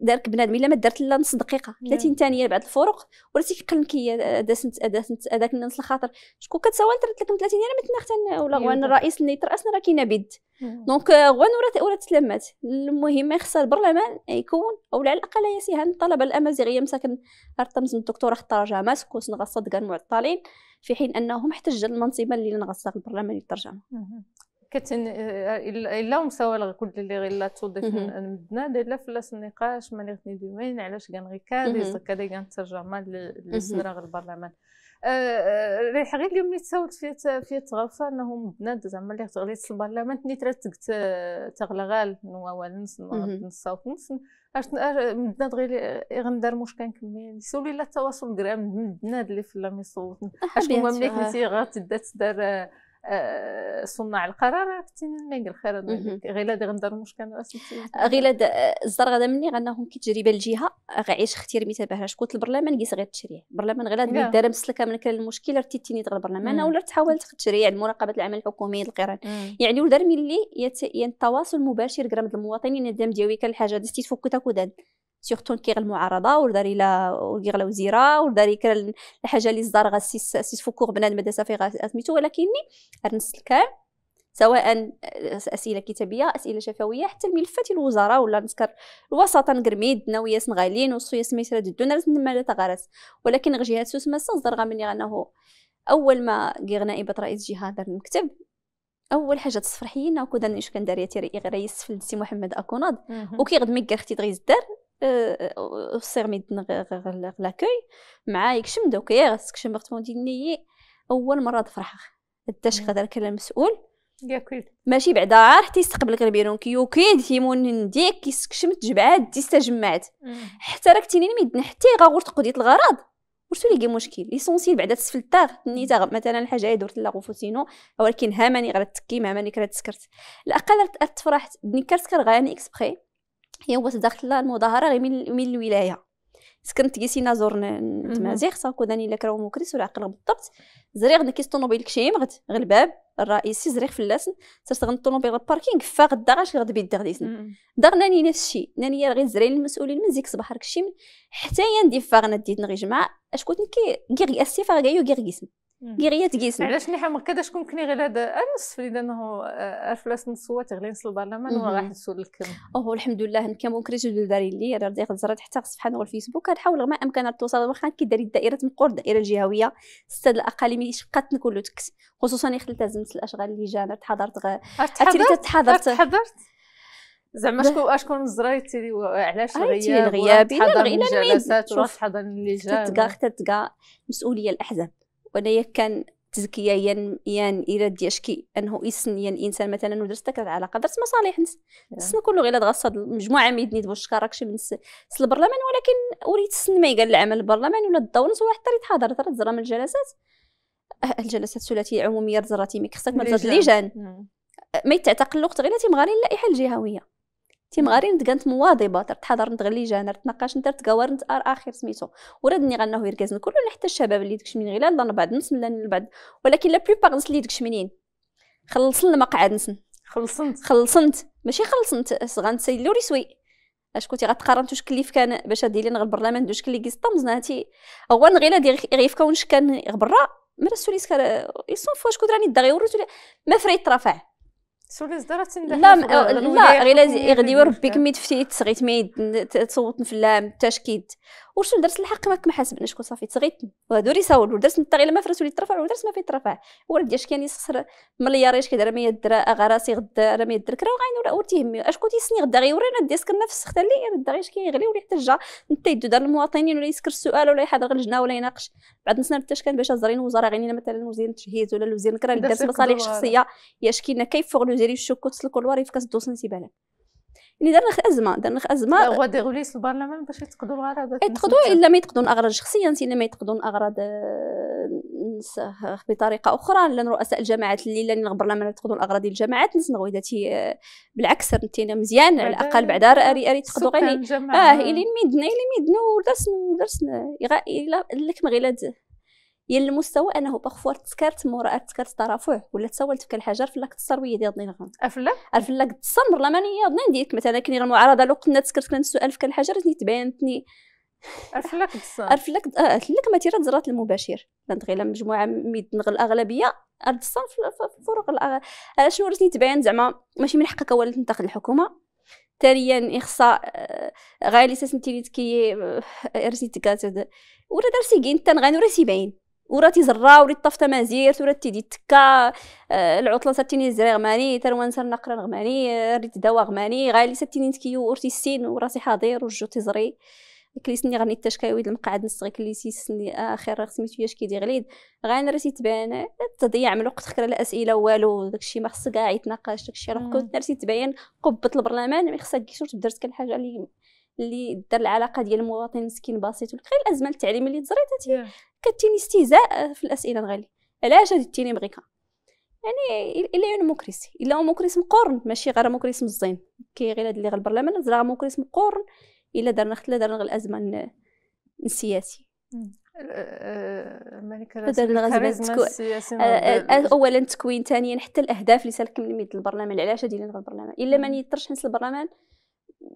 دارك بنادم الا ما درت لا نص دقيقه 30 ثانيه نعم. بعد الفروق ولا تيقلن كي داسنت داسنت هذاك النص الخاطر شكون كتساوى درت لك 30 انا ولا أيوة، غوان الرئيس اللي تراسنا راه كينابد نعم. دونك غوان ورا ورا تلمات المهم خص البرلمان يكون او على الاقل يسيهن الطلبه الامازيغيه مساكن ارتمز الدكتوره الترجمات كوس نغصد كان معطلين في حين انهم احتج المنصب اللي نغصد البرلمان للترجمه كتن الا ومساواه كل اللي غير لا تضيف نبدنا لا فلاس النقاش ماني غتني دومين علاش غير كادي كادي كنترجمها غير البرلمان آه، آه، ريح غير اليوم اللي تساولت فيها فيها تغافا انه مدنا زعما اللي غليت البرلمان تني ترتقت تغلى غال نوال نص نص نص اش مدنا غير غندار مش كنكمل سولي لا التواصل كرام مدنا اللي في لا ميصوت اشنو مملكه آه. تدار آه، صناع القرار عرفتيني المنقل خير غيلاد غندار المشكل آه، غيلاد آه، الزر غدا مني غنهم كي تجربه الجهه غعيش اختير مثال بهراش كنت البرلمان كيس غير التشريع البرلمان غيلاد ملي دار مسلكه من كان المشكله رتي تيني البرلمان ولا تحاول التشريع المراقبه العمل الحكومي القران يعني ودار ملي يا يعني التواصل المباشر كرامد المواطنين الدم ديالو كان الحاجه دستي تاكو تاكودان سورتو غير المعارضه ورداري لا وكيغ لا وزيره ورداري كر الحاجه اللي صدار غا سيس فوكور بنادم المدرسه في غاسميتو سميتو رنس الكام سواء اسئله كتابيه اسئله شفويه حتى الملفات الوزاره ولا نذكر الوساطه نقرميد ناويه سنغالين وصويا سميترا دو راه نمالا تغارس ولكن غجي هاد سوس ماسا صدر مني غنه اول ما كيغ نائبه رئيس جهه دار المكتب اول حاجه تصفر حينا وكو داني شكون داريه تيري غير يسفل سي محمد اكوناد وكي غد دغيز اختي الدار أه، أه، أه، سيرميدن غير لاكوي معايا كشم دوك يا غاس تكشم وقت اول مره تفرح داش غدا نعم. كان المسؤول ماشي بعدا عار حتى يستقبل غير بيرون في تيمون نديك كيسكشمت تجمعات دي جمعات حتى راك تنين ميدن حتى غور تقضي الغرض ورسو لي مشكل ليسونسيل بعدا تسفل الطاغ نيتا مثلا الحاجه درت لا غوفوسينو ولكن هاماني غير تكيم هاماني كرات سكرت الاقل تفرحت دني كرسكر غاني اكسبري هي هو داخله المظاهره غير من من الولايه سكنت كيسي نازور تمازيغ صاكو داني لا كراو موكريس ولا عقل بالضبط زريغ نكي طوموبيل كشيم غد غير الباب الرئيسي زريغ فلاسن سرت غن طوموبيل الباركينغ فا غدا غاش غد بيت دار ناني نفس الشيء ناني غير زرين المسؤولين من زيك صباح ركشيم حتى يا ندي فا غنديت نغي جماعه اش كنت كي كيغي اسي فا غايو كي غير تقيسنا علاش نحن ما شكون كني غير هذا انس فريد انه آه، الفلاس نصوات غير نص البرلمان وراح نسولك اوه الحمد لله كان مونكريت دو داري لي انا ضيق زرات حتى سبحان الله الفيسبوك كنحاول ما امكن التواصل واخا كيداري الدائره مقور الدائره الجهويه السد الاقاليمي شقات نكون تكت خصوصا خلال التزمت الاشغال اللي جانا تحضرت غير تحضرت تحضرت زعما شكون اشكون زريتي علاش الغياب الغياب لا الجلسات ورحت حضر اللجان تتقا تتقا مسؤوليه الاحزاب كان تزكيه ين يان الى ديشكي انه يسن ين الانسان مثلا ودرت كانت على درت مصالح نس سن كله غير غصد مجموعه ميدني تبوشكا راكشي من س البرلمان ولكن وريت سن ما قال العمل البرلمان ولا الدونس واحد حتى تحضر ترى تزرى من الجلسات أه، الجلسات الثلاثيه العموميه تزراتي ما خصك ما تزاد اللجان ما يتعتق الوقت غير تيمغاري اللائحه الجهويه تيمغاري نتقانت مواظبه درت حضر نت غليجه درت نقاش درت كوار نت ار اخر سميتو ورادني غنه يركزن كله حتى الشباب اللي دكش منين غير لان بعد نسن من بعد ولكن لا بلوبار نس اللي داكشي منين خلصن المقعد نسن خلصنت خلصنت ماشي خلصنت سي لوري سوي اش كنتي غتقارنتو شكل اللي كان باش ديري غير البرلمان دو شكل اللي كيسطمزنا هاتي هو غير غير كون شكان برا ما اي كان فوا شكون راني داغي وريتو ما فريت رفع سوليز درات لا لا غير غادي ربي كمي تفتيت صغيت ميد تصوت في اللام تاشكيد واش درس الحق ماك كما حاسب شكون صافي تغيت وهادو ريساول ودرس نتا غير ما فرس ولي ترفع ودرس ما في ترفع ولد اش كان يسخسر ملياريش كيدير 100 درا آه، غراسي غدا راه 100 درك راه غاين ولا تيهمي اش كنت يسني غدا ورينا الديسك نفس السخته اللي غدا غير كيغلي ولي حتى جا نتا يدو دار المواطنين ولا يسكر السؤال ولا يحضر الجنه ولا يناقش بعد نسنا حتى كان باش زرين وزاره غنينا مثلا وزير التجهيز ولا الوزير الكرا اللي دار مصالح شخصيه ياش كاين كيف فوغ لو زيري في كاس دوسن سي بالك يعني درنخ ازمه درنخ ازمه هو ديغوليس البرلمان باش يتقدوا الاغراض يتقدوا إيه، الا ما يتقدوا الاغراض شخصيا الا ما يتقدوا الاغراض آه، بطريقه اخرى لان رؤساء الجماعات اللي لان البرلمان الاغراض ديال الجماعات نس نغويداتي آه، بالعكس رنتينا مزيان على الاقل بعدا راري راري تقدوا غير اه الين ميدنا الين ميدنا ودرسنا درسنا الا لك مغيلاد يا المستوى انه باغفوا تسكرت مورا تسكرت ترافع ولا تسولت في الحجر في لاك التسرويه ديال ضني غنت افلا افلا تسمر لا ماني ضني ديك مثلا كاين المعارضه لو قلنا تسكرت كان السؤال في الحجر تبانتني ارفلك ارفلك اه لك ما تيرات زرات المباشر غير مجموعه ميد نغ الاغلبيه ارد الصنف في الفرق الأغ... آه، شنو رتني تبان زعما ماشي من حقك اولا تنتقد الحكومه ثانيا اخصاء آه، غالي سنتيني تكي آه، رسيتي كاتد ولا درسي كين تنغانو راسي باين ورا زرا وري طفت مازير ورا تيدي تكا آه، العطله ساتيني زري غماني تروان سر نقرا غماني آه، ريت دوا غماني غالي ساتيني تكيو ورتي السين وراسي حاضر وجو تيزري كليسني غني ويد المقعد نصغي كليسي سني اخر سميتو ياش كيدير غليد غاين راسي تبان تضيع من الوقت خكر لا اسئله والو داكشي ما خصك كاع يتناقش داكشي راه كنت نرسي تبين قبه البرلمان ما خصك كيشوف تبدا كل حاجه اللي اللي دار العلاقه ديال المواطن المسكين بسيط غير الازمه التعليميه اللي تزريتات كتيني استهزاء في الاسئله الغالي علاش هاد التيني بغيكا يعني الا يون موكريس الا موكريس مقورن ماشي غير موكريس مزين كي غير هاد اللي غير البرلمان زعما موكريس مقورن الا درنا خلا درنا الازمه السياسي اولا التكوين ثانيا حتى الاهداف اللي سالك من البرلمان علاش ديال البرلمان الا ما يطرش نس البرلمان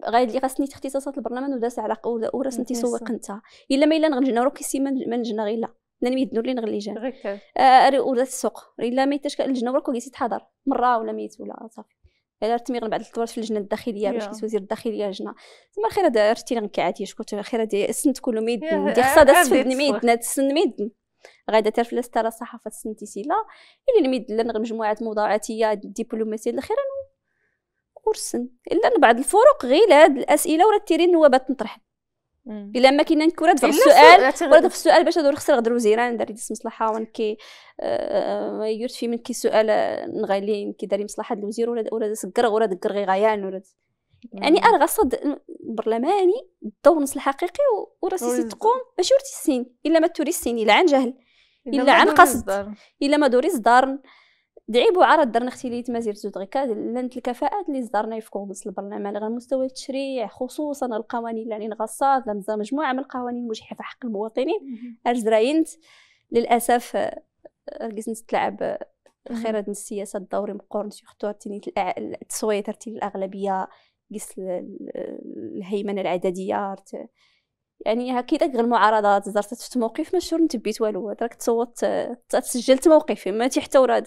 غادي خاصني اختصاصات البرلمان وداس على ورسمتي سوق انت الا ما الا نغنجنا روكي سي من نجنا غير لا انا ميدنو لي نغلي جان غير آه ولا السوق الا ما يتاش الجنه ولا كنتي تحضر مره ولا ميت ولا صافي الا رتمي غنبعد الدورات في اللجنه الداخليه باش كنت وزير الداخليه جنة تما خير هذا عرفتي غنكعاتي شكون خير هذا السنت كله ميدن دي آه، خصها دا السفد ميدن هاد السن ميدن غادا ترف لا ستاره صحافه سنتي سيلا اللي ميدن لنا مجموعات مضاعاتيه دبلوماسيه الاخيره الا من بعض الفروق غير هاد الاسئله ولا تيرين هو تنطرح الا ما كاين نكون في السؤال ولا في السؤال باش هادو خسر غدر زيران داري مصلحه كي آه, آه، يرد في من كي سؤال آه، نغالي كي داري مصلحه الوزير ولا ولا سكر ولا دكر غي غيان ولا يعني انا غصد برلماني الدور نص الحقيقي وراسي تقوم باش يورتي السين الا ما توري السين الا عن جهل الا عن قصد الا ما دوري صدارن دعيبو عرض درنا اختي تمازير زوج غيكا لانت الكفاءات اللي صدرنا في كونغس البرلمان على مستوى التشريع خصوصا القوانين اللي غصات لان مجموعه من القوانين المجحفه حق المواطنين الجزراينت للاسف آه، ركز نتلعب آه، خير هاد السياسه الدوري مقورن سيختو التصويت ترتيل الاغلبيه قيس الهيمنه العدديه يعني هكذا غير المعارضات زرت شفت موقف مشهور نتبيت والو راك تصوت تسجلت موقفي ما تي حتى ورا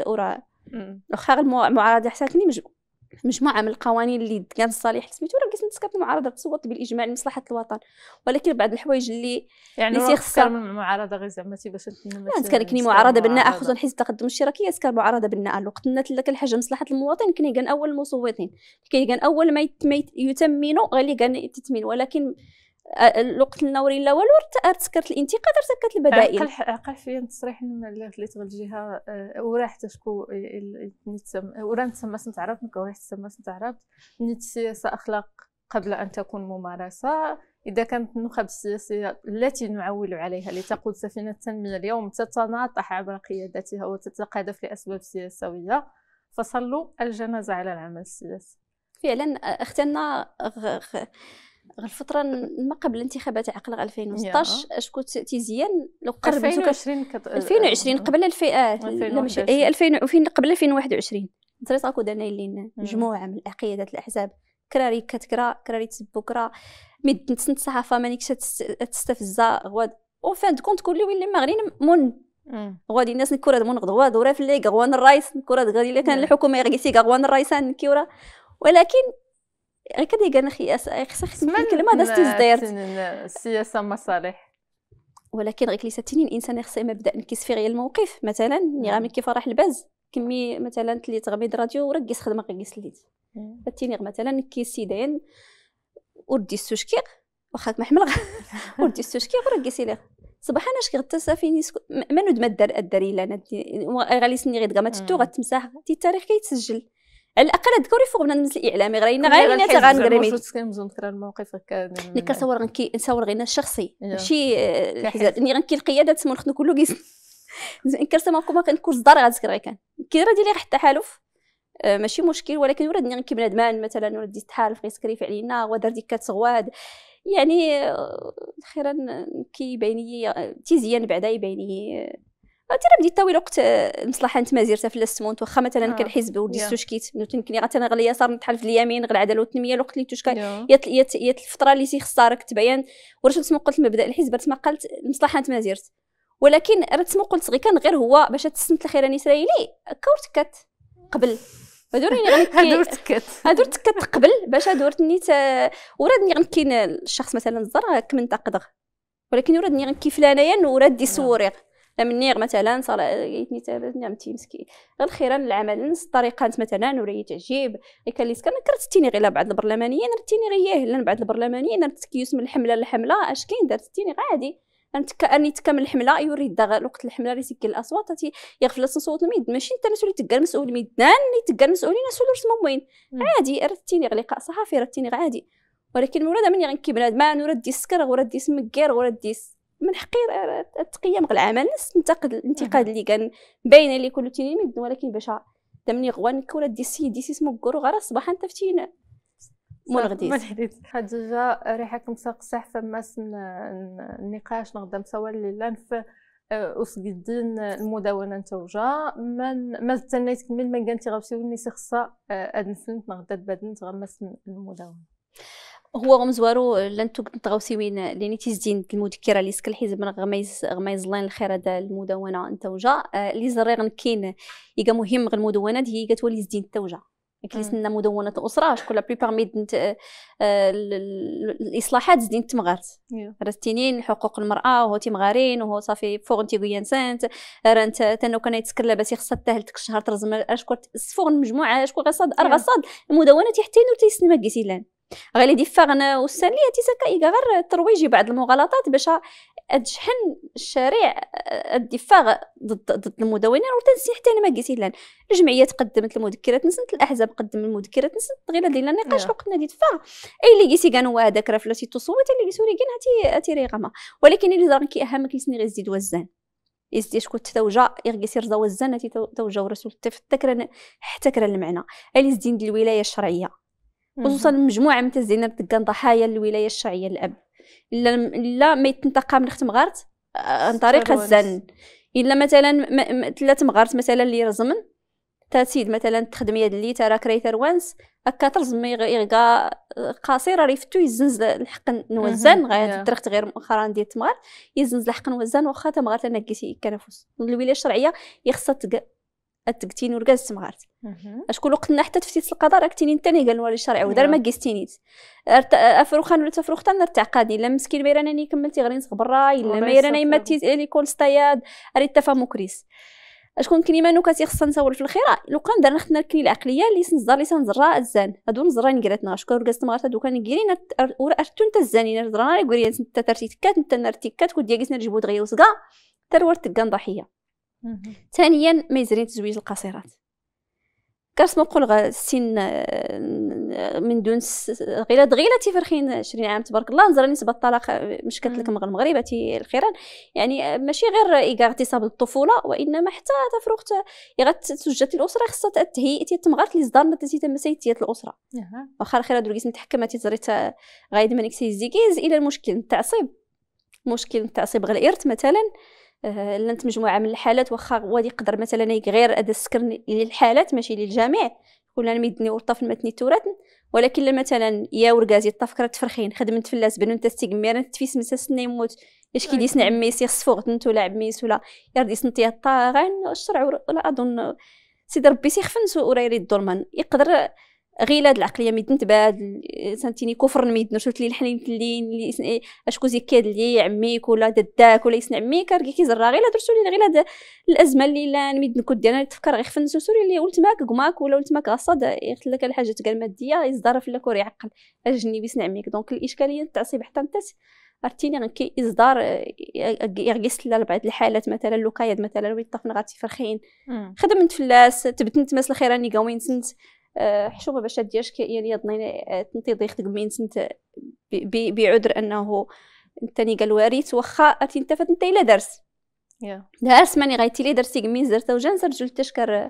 واخا المعارضه حساتني مجموعه مجموعه من القوانين اللي كان الصالح سميتو راه قسمت كانت المعارضه تصوت بالاجماع لمصلحه الوطن ولكن بعض الحوايج اللي يعني اللي تيخصها من المعارضه غير زعما باش لا كان معارضه بناء خصوصا حيت التقدم الاشتراكي كان معارضه بناء الوقت الناس اللي الحاجه مصلحه المواطن كني كان اول المصوتين كان اول ما يتمينو يتمنوا غير اللي كان تتمين ولكن الوقت النوري لا والو تسكرت الانتقاد تسكرت البدائل عقل عقل فيا التصريح اللي خليت الجهه آه، وراح تشكو شكون آه، ورا نتسمى تعرفت وراح تسمى تعرفت نيت السياسه اخلاق قبل ان تكون ممارسه إذا كانت النخب السياسية التي نعول عليها لتقود سفينة التنمية اليوم تتناطح عبر قيادتها وتتقاذف لأسباب سياسوية فصلوا الجنازة على العمل السياسي فعلا آه، اختنا الفتره ما قبل الانتخابات عقل 2016 اش كنت تيزيان لو قربتو 2020 كت... 2020 آه، قبل الفئات آه، لا ماشي هي إيه، 2000 وفين قبل 2021 دريت راكو درنا لينا مجموعه من العقيدات الاحزاب كراري كتكرا كراري تسبو كرا مي تنتسنت الصحافه مانيكش تستفزا غواد او كنت كونت كل ويلي مغرين من غادي الناس نكورا من غدوا دورا في اللي غوان الرايس نكورا غادي اللي كان الحكومه يغيسي غوان الرايسان نكورا ولكن غير كان أخي خصك كلمة دازت ازديرت السياسة مصالح ولكن غير كليساتيني الانسان خصو مبدا نكيس في غير الموقف مثلا ني نعم. غامي كيف راح الباز كمي مثلا تليت غميد راديو ورقيس خدمه غيس ليت نعم. فتيني مثلا نكيس سيدين وردي السوشكيغ واخا ما حمل وردي السوشكيغ ورقيسي ليه انا شكي غدا صافي سكو... ما نود ما الدار انا غالي سني غير تقام تتو نعم. غتمسح التاريخ كيتسجل على الاقل ذكر يفوق من النمس الاعلامي غير غير انا غنقري كنذكر الموقف هكا اللي كنصور غنصور غير انا الشخصي ماشي اللي غنكي هذا تسمو نخدم كله كيس كرسه ما كوما كان كورس دار غنذكر غير كان كي راه ديالي حتى تحالف آه، ماشي مشكل ولكن ولاد غنكي بنادمان مثلا ولاد تحالف غيسكريف علينا ودار ديك كتغواد يعني اخيرا آه، كيبان لي آه، تيزيان بعدا يبان لي راه بديت تاوي وقت المصلحه آه، انت مازيرتها في السمونت واخا مثلا آه. حزب ودي yeah. التشكيت يمكن غير اليسار نطحن اليمين غير العداله والتنميه الوقت اللي توشكا yeah. يات يات الفتره اللي سي خسارك تبين وراه تسمو قلت مبدا الحزب تما قلت المصلحه انت مازيرت ولكن راه تسمو قلت غير كان غير هو باش تسنت الخيران الاسرائيلي كورتكات قبل هادو راني غنكي هادو تكات هادو تكات قبل باش هادو نيت ورادني غنكين الشخص مثلا الزر كمن تقدر ولكن ورادني غنكي فلانيا ورادي دي سوريق منيغ مثلا صار نعمتي مسكين الخيران العمل نص الطريقة مثلا نوري تعجيب كان اللي كان كرتيني غير بعض البرلمانيين رتيني غير يهلا بعض البرلمانيين رتكيوس من الحمله للحمله اش كاين درتيني غادي انت كاني تكمل الحمله يوري دغ الوقت الحمله اللي تيكل الاصوات يغفل صوت الميد ماشي انت ناس اللي تقال مسؤول ميد اللي تقال مسؤولين ناس اللي رسمهم وين عادي رتيني لقاء صحفي رتيني عادي ولكن مولاد مني غنكي بنادم ما نورد السكر غورد ديس مكير غورد من حقي آه، آه، تقيم العمل نس ننتقد الانتقاد اللي كان باين لي كل تيميد ولكن باش تمني غوان كولا دي سي دي سي سمو كورو غرا صباحا تفتينا مون غديس غديس هاد جا ريحك مساق صح فما سن النقاش نغدا مسوا لان في آه، وسقدين المداولة نتوجا من ما تنيت من ما كانت غاوسي وني سي خصها ادنسنت نغدا تبادلت غمس المدونة هو غمزوارو لن تغوصي وين لاني تيزدين المذكره اللي سكل حزب من غميز غميز الله الخير هذا المدونه التوجه اللي آه، زري كاين يقا مهم غير المدونه هي كتولي زدين التوجه كليسنا مدونه الاسره شكون لا بلوبار ميد آه، الاصلاحات زدين تمغارت رستينين حقوق المراه وهو تيمغارين وهو صافي فوغ تيغيان سانت آه، رانت تنو كان يتسكر لاباس خصها تاهلتك الشهر ترزم اشكون فوغ مجموعه اشكون غصاد ارغصاد المدونه تيحتين وتيسن ما كيسيلان غالي دي فغنا والساليه تيسكا غير ترويجي بعض المغالطات باش تشحن الشارع الدفاع آه، ضد ضد المدونين وتنسي حتى انا ما قلت لان الجمعيه تقدمت المذكرات نسنت الاحزاب قدم المذكرات نسنت غير هذا لان نقاش وقتنا دي دفاع اي اللي قيسي كانوا هذاك راه فلاتي تصوت اللي قيسو ريكين هاتي هاتي ريغما ولكن اللي زران كي اهم كيسني غير زيد وزان يزدي شكون توجا يغيسير زوزان هاتي توجا ورسول حتى حتى كرا المعنى اللي زدين الولايه الشرعيه خصوصا مجموعه من ممتازين بدقان ضحايا الولايه الشرعيه الاب الا الا ما يتنتقى من ختم غارت آه، عن طريق الزن الا مثلا ثلاث مغارت مثلا اللي رزمن تاتيد مثلا تخدم يد اللي ترى كريتر وانس هكا ترزم يغا آه، قصيره ريفتو يزنز الحق نوزان غير الدرخت غير مؤخرا ديال التمار يزنز الحق نوزان واخا أنا كيتي كنفوس الولايه الشرعيه يخصها اتقتيني ورقا استمغارت اشكون وقتنا حتى تفتيت القضاء راك تيني انت اللي قال نوالي الشرعي ودار ما قيستينيت افروخان ولا تفروختان قادي لا مسكين ما يرانني كملتي غير نسق برا الا ما يرانني ماتي ليكول سطياد ريت تفهمو كريس اشكون كني ما نوكاتي خصنا نصور في الخيره لو كان درنا خدنا كني العقليه اللي سنزار اللي سنزرا الزان هادو نزرا نقراتنا اشكون رقصت هادو كان نقيرين ارتو انت الزانين زرنا غوري انت ترتي تكات انت نرتي كات كنت ديال نجيبو دغيا وسقا ترورت كان ضحيه ثانيا ما يزرين تزويج القصيرات كرسمو نقول غا السن آه، من دون غير دغيلة تيفرخين 20 عام تبارك الله نزرى نسبة الطلاق مش كتلكم غير المغرب تي الخيران يعني آه، ماشي غير اغتصاب الطفولة وإنما حتى تفرغت آه، غتوجد الأسرة خاصها التهيئ تيتم غير اللي صدر التي تم سيتيات الأسرة واخا الخير دركي نتحكم تيزري غايد منك سيزيكيز إلى المشكل التعصيب مشكل التعصيب غير الإرث مثلا آه، لنت مجموعه من الحالات واخا غادي يقدر مثلا غير هذا السكر للحالات ماشي للجميع كلنا ميدني ورطف المتني التراث ولكن مثلا يا ورغازي طفكرة تفرخين خدمت في اللاس بنو انت تفيس مسا سنة يموت اش كي عمي سي يخصفوغ انت ولا عمي ولا يردي سنتي الطاغن الشرع ولا اظن سيدي ربي سيخفن سو ورايري الظلمان يقدر غير هاد العقليه ميدن تباد سنتيني كفر ميدن شفت لي الحنين اللي إيه، اشكو زي كاد لي عميك ولا دداك ولا يسن عميك راه كيزرى غير درتو لي غير هاد الازمه اللي لا ميدن كنت ديالنا تفكر غير خفن سوري اللي قلت معاك قماك ولا قلت معاك غصاد إيه، لك الحاجه تقال ماديه إيه، في لاكور يعقل اجني بيسن عميك دونك الاشكاليه التعصيب حتى انت ارتيني كي اصدار يغيس لبعض الحالات مثلا لوكايد مثلا ويطفن غاتي فرخين خدمت فلاس تبت نتماس الخيراني قوين سنت حشومه باش ديرش كي يا ضنين آه، تنتي يخدق من سنت بعذر انه تاني قال واريت واخا اتي انت فات انت الا درس درس ماني غايتي لي درسي كمين زرت وجان زرت جلت تشكر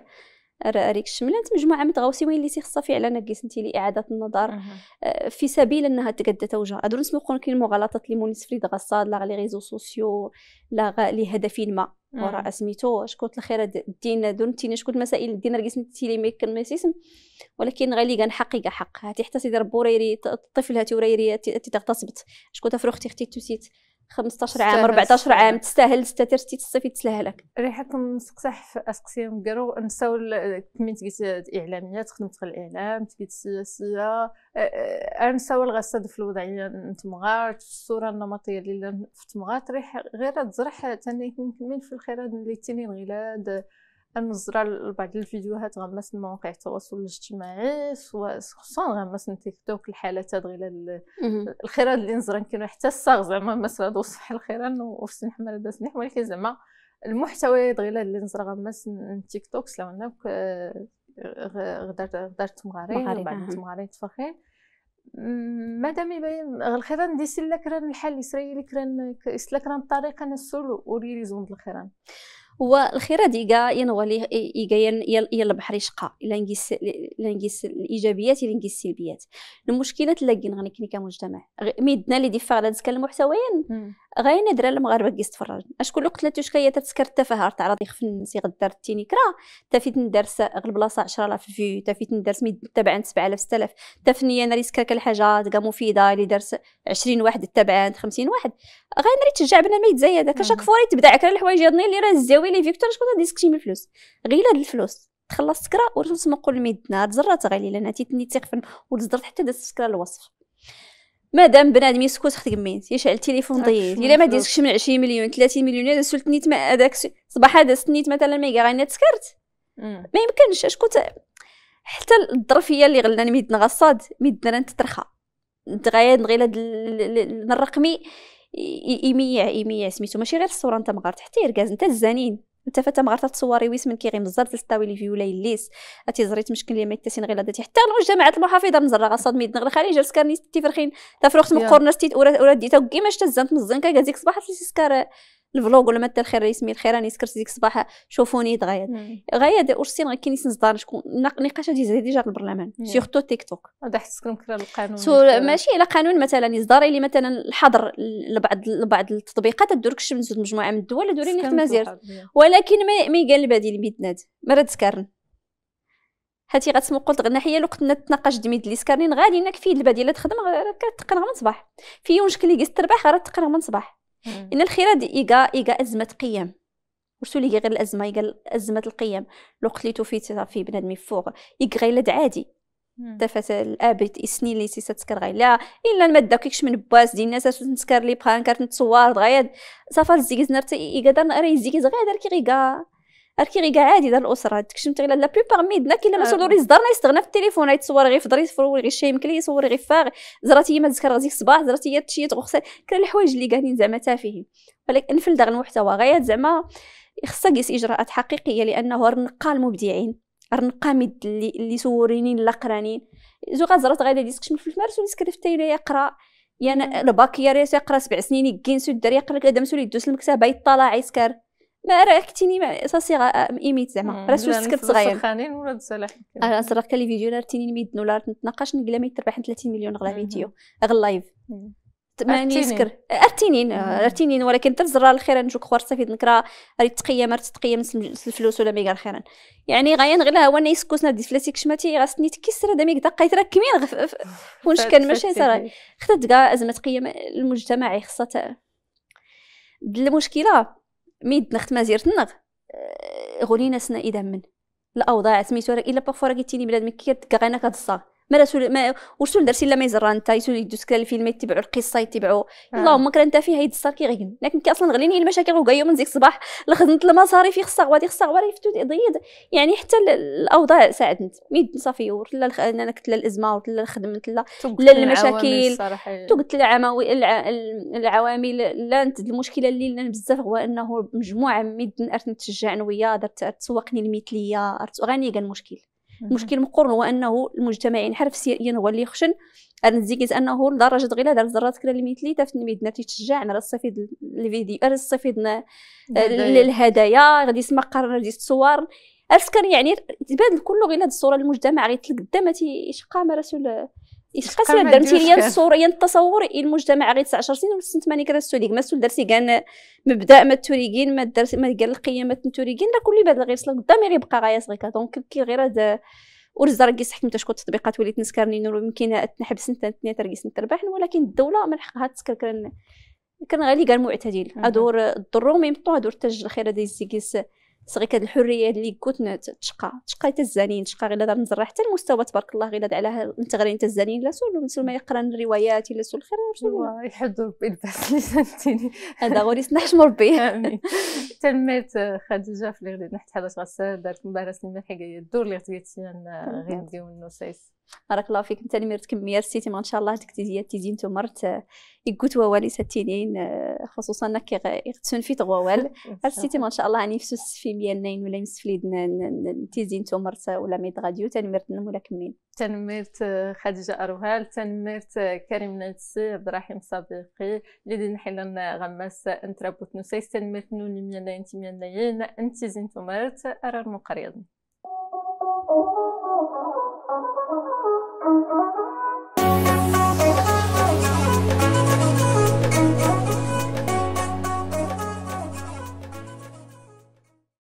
راريك الشملات مجموعه متغاوسي وين اللي خصها فعلا كيسنتي لاعاده النظر آه، في سبيل انها تقدى توجه هادو نسمو كاين المغالطات اللي مونس فريد غصاد لا لي ريزو سوسيو لا لهدف ما وراء سميتو شكون الخير دينا دون تينا شكون المسائل دينا رقيس تيلي ميكن ميسيسم ولكن غالي كان حقي كان حق هاتي حتى سيدي ربو رايري الطفل هاتي وريري تي تغتصبت شكون تفرختي اختي توسيت 15 عام 14 عام تستاهل ستاتير ستي تصيفي تسلهلك ريحتهم مسقصح في اسقسيهم كارو نساو كمي تقيت الاعلاميات خدمت في الاعلام تقيت السياسيه نساو الغساد في الوضعيه نتمغار في الصوره النمطيه اللي في تمغار ريح غير تزرح تاني كمين في الخيرات اللي تنين غيلاد نزرع بعض الفيديوهات غمس مواقع التواصل الاجتماعي سواء خصوصا غمس تيك توك الحالات غير الخيران اللي نزران كانوا حتى الصاغ زعما مثلا دوصح الخيران وفسن حمل داسني ولكن زعما المحتوى دغيا اللي نزرع غمس تيك توك سلا آه، غدار غدار تمغارين بعد تمغارين تفخين مادام يبين الخيران دي سلا كران الحال الاسرائيلي كران يسلا كران الطريقه نسول وريليزون الخيران هو والخيراديكا ينغولي ايكا يشقى بحري نقيس لانجيس نقيس الايجابيات نقيس السلبيات المشكله تلاقي غنكني كمجتمع ميدنا لي دي فعلا تسكن المحتويين غاين درا المغاربه كيس تفرج اشكون اللي قلت لها هي تتسكر التفاهه تاع راه يخفن صيغ الدار التينيكرا تافيت ندرس غير بلاصه 10000 في تافيت ندرس ميد تبعان 7000 6000 تافني انا ريسك كل حاجه تلقى مفيده اللي درس 20 واحد تبعان 50 واحد غاين نري تشجع بنا ما يتزايد هكا شاك نعم. فوري تبدا على الحوايج ديالنا اللي راه الزاوي لي فيكتور شكون غادي من الفلوس غير هاد الفلوس تخلص سكرا ورسمت نقول ميدنا تزرات غالي لان تيتني تيقفن وتزرت حتى دازت السكرا الوصف مادام بنادم يسكت خصك ميت يشعل التليفون ضيف الا ما ديتكش من 20 مليون 30 مليون الا سولت نيت هذاك صباح هذا سنيت مثلا ميغا غاني تسكرت ما يمكنش كنت حتى الظرفيه اللي غلنا ميد غصاد ميدنا نترخى نتغايد نغير هاد الرقمي يميع يميع سميتو ماشي غير الصوره انت مغار حتى يركاز انت الزنين انت فتا مغرطه تصوري ويسمن كيغي مزر تستاوي الفيو ليس اتي زريت مشكل لي ما يتسين غير داتي حتى نو جامعه المحافظه مزرا غصاد ميد نغر خالي جالس كارني تي فرخين تفرخت من ستي ورا ورا ديتا وكيما شتا زانت مزنكا كازيك صباح تلي سكار الفلوغ ولا مادة الخير يسمي الخير راني سكرت ديك الصباح شوفوني دغيا دغيا اورسين غير كينيس نزدار شكون نقاش هادي زيدي ديجا البرلمان سيغتو تيك توك هذا حسكم كره القانون سو ماشي على قانون مثلا يصدر اللي مثلا الحظر لبعض لبعض التطبيقات دورك شمس مجموعه من الدول دوري نخت مازال ولكن ما قال يقال البديل بيتناد ما راه هاتي غتسمو قلت غنا حيا لو كنا تناقش دميد لي سكارنين غادي انك فيه البديله تخدم كتقنع من صباح في يوم شكلي قست تربح راه تقنع من صباح ان دي ايغا ايغا ازمه قيم ورسو لي غير الازمه قال ازمه القيم الوقت اللي توفيت في بنادم فوق يقرا لد عادي تفات الاب اسني اللي سي تسكر غير لا الا الماده داكيكش من باس ديال الناس نسكر لي بخان كارت نتصور دغيا صافا الزيكز نرت يقدر نقرا الزيكز غير كي غيكا اركي غير عادي دار الاسره تكشمت غير لا بلوبار ميد لا كي لا مسؤول آه. دارنا يستغنى في التليفون يتصور غير فضري يصور غير شي يمكن يصور غير فاغ زرات هي ما تذكر غادي الصباح زرات هي تشي تغخسل كل الحوايج اللي قاعدين زعما تافهين ولكن نفل داغ المحتوى غير زعما خصها قيس اجراءات حقيقيه لانه رنقا المبدعين رنقا ميد اللي اللي سورينين لا قرانين زو غزرات ديسك ديسكشن في المارس وديسكريفتا الى يقرا يعني ريس يقرا سبع سنين يكين سود دار يقرا قدام مسؤول يدوس المكتبه يطلع يسكر ما راكتيني مع غا ايميت زعما راه سوس كنت صغير ولا تسلاح انا صرا لي فيديو راتيني 100 دولار نتناقش نقلا ما يتربح 30 مليون غلا فيديو غير لايف ماني سكر ارتينين ارتينين ولكن حتى الزرار الخير نجوك خوار صافي نكرا راه تقيم مار تقيا الفلوس ولا ميغا خيرا يعني غايا غير هو انا يسكوسنا دي فلاسيك شماتي غاسني تكسر هذا ميك دقيت راه كمين فونش كان ماشي صراي خدات كاع ازمه تقيم المجتمعي خاصها المشكله ميد نخت زيرت نغ غولينا سنا إذا من الأوضاع سميتو إلا باغفوا راه كيتيني بلاد مكي كتكا غينا كتصاغ ما رسول ما ورسول درسي لا ما يزرى انت يسول يدوس كلا الفيلم يتبعوا القصه يتبعوا آه. اللهم كان انت فيها يدسر كي غين لكن كي اصلا غليني المشاكل وكا من نزيك الصباح لخدمت المصاريف يخصها خصا يخصها غواد يفتو ضيد يعني حتى الاوضاع ساعدت ميد صافي ورلا الخ... انا كنت الازمه لا الخدمه لا لا المشاكل تو قلت العوامل الع... العوامل لا المشكله اللي لنا بزاف هو انه مجموعه من ارت نتشجع نويا درت تسوقني المثليه غني كان المشكل المشكل مقرن هو انه المجتمع ينحرف يعني سياسيا يعني هو اللي يخشن ارنزيكيز انه لدرجه غير دار الزرات كلا اللي مثلي تفت ميدنا تيتشجع على الصفيد الفيديو على الصفيد الهدايا غادي يسمع قرن غادي الصور ارسكر يعني تبادل كله غير هاد الصوره المجتمع غير تلقى ما تيشقى ما يتقاسنا درتي ليا الصور يا التصور المجتمع غير 19 سنين ولا 8 كرستو ليك ما درتي كان مبدا ما توريكين ما درتي ما قال القيمات توريكين لا كل بعد غير قدامي غير بقى غايا صغيكا دونك كي غير هذا ورزا رقيس حكم شكون التطبيقات وليت نسكرني يمكن تنحبس انت ثنيا ترقيس نتربح ولكن الدوله من حقها تسكر كان غالي كان معتدل ادور الضرو ميم طون ادور تاج الخير هذا يزيكيس صغيك هاد الحريه اللي كنت تشقى تشقى حتى الزنين تشقى غير دار نزرع حتى المستوى تبارك الله غير على غير انت الزنين لا سول ما يقرا الروايات لا سول خير الله يحد ربي الباس اللي سنتيني هذا غوري سنحش مربي تمات آه، خديجه في اللي غادي نحت حدا غسال دارت مبارس الملحق الدور اللي غادي غير نديو النصيص بارك الله فيك انت اللي مرت كمية رسيتي ما ان شاء الله تكتيزيات تيزي نتوما مرت يقوت ووالي ساتينين آه، خصوصا انك يغتسون في تغوال السيتي ما ان شاء الله راني يعني في في ميالنين ولا يمسفليد تيزين تومرت ولا ميد غاديو تنمرت ولا كمين تنمرت آه، خديجه اروهال تنمرت آه، كريم نادسي عبد الرحيم صديقي اللي نحلن غماس انترابوت نسيس تنمرت نوني ميالنين تيميالنين انتيزين تومرت ارار مقريض Thank you.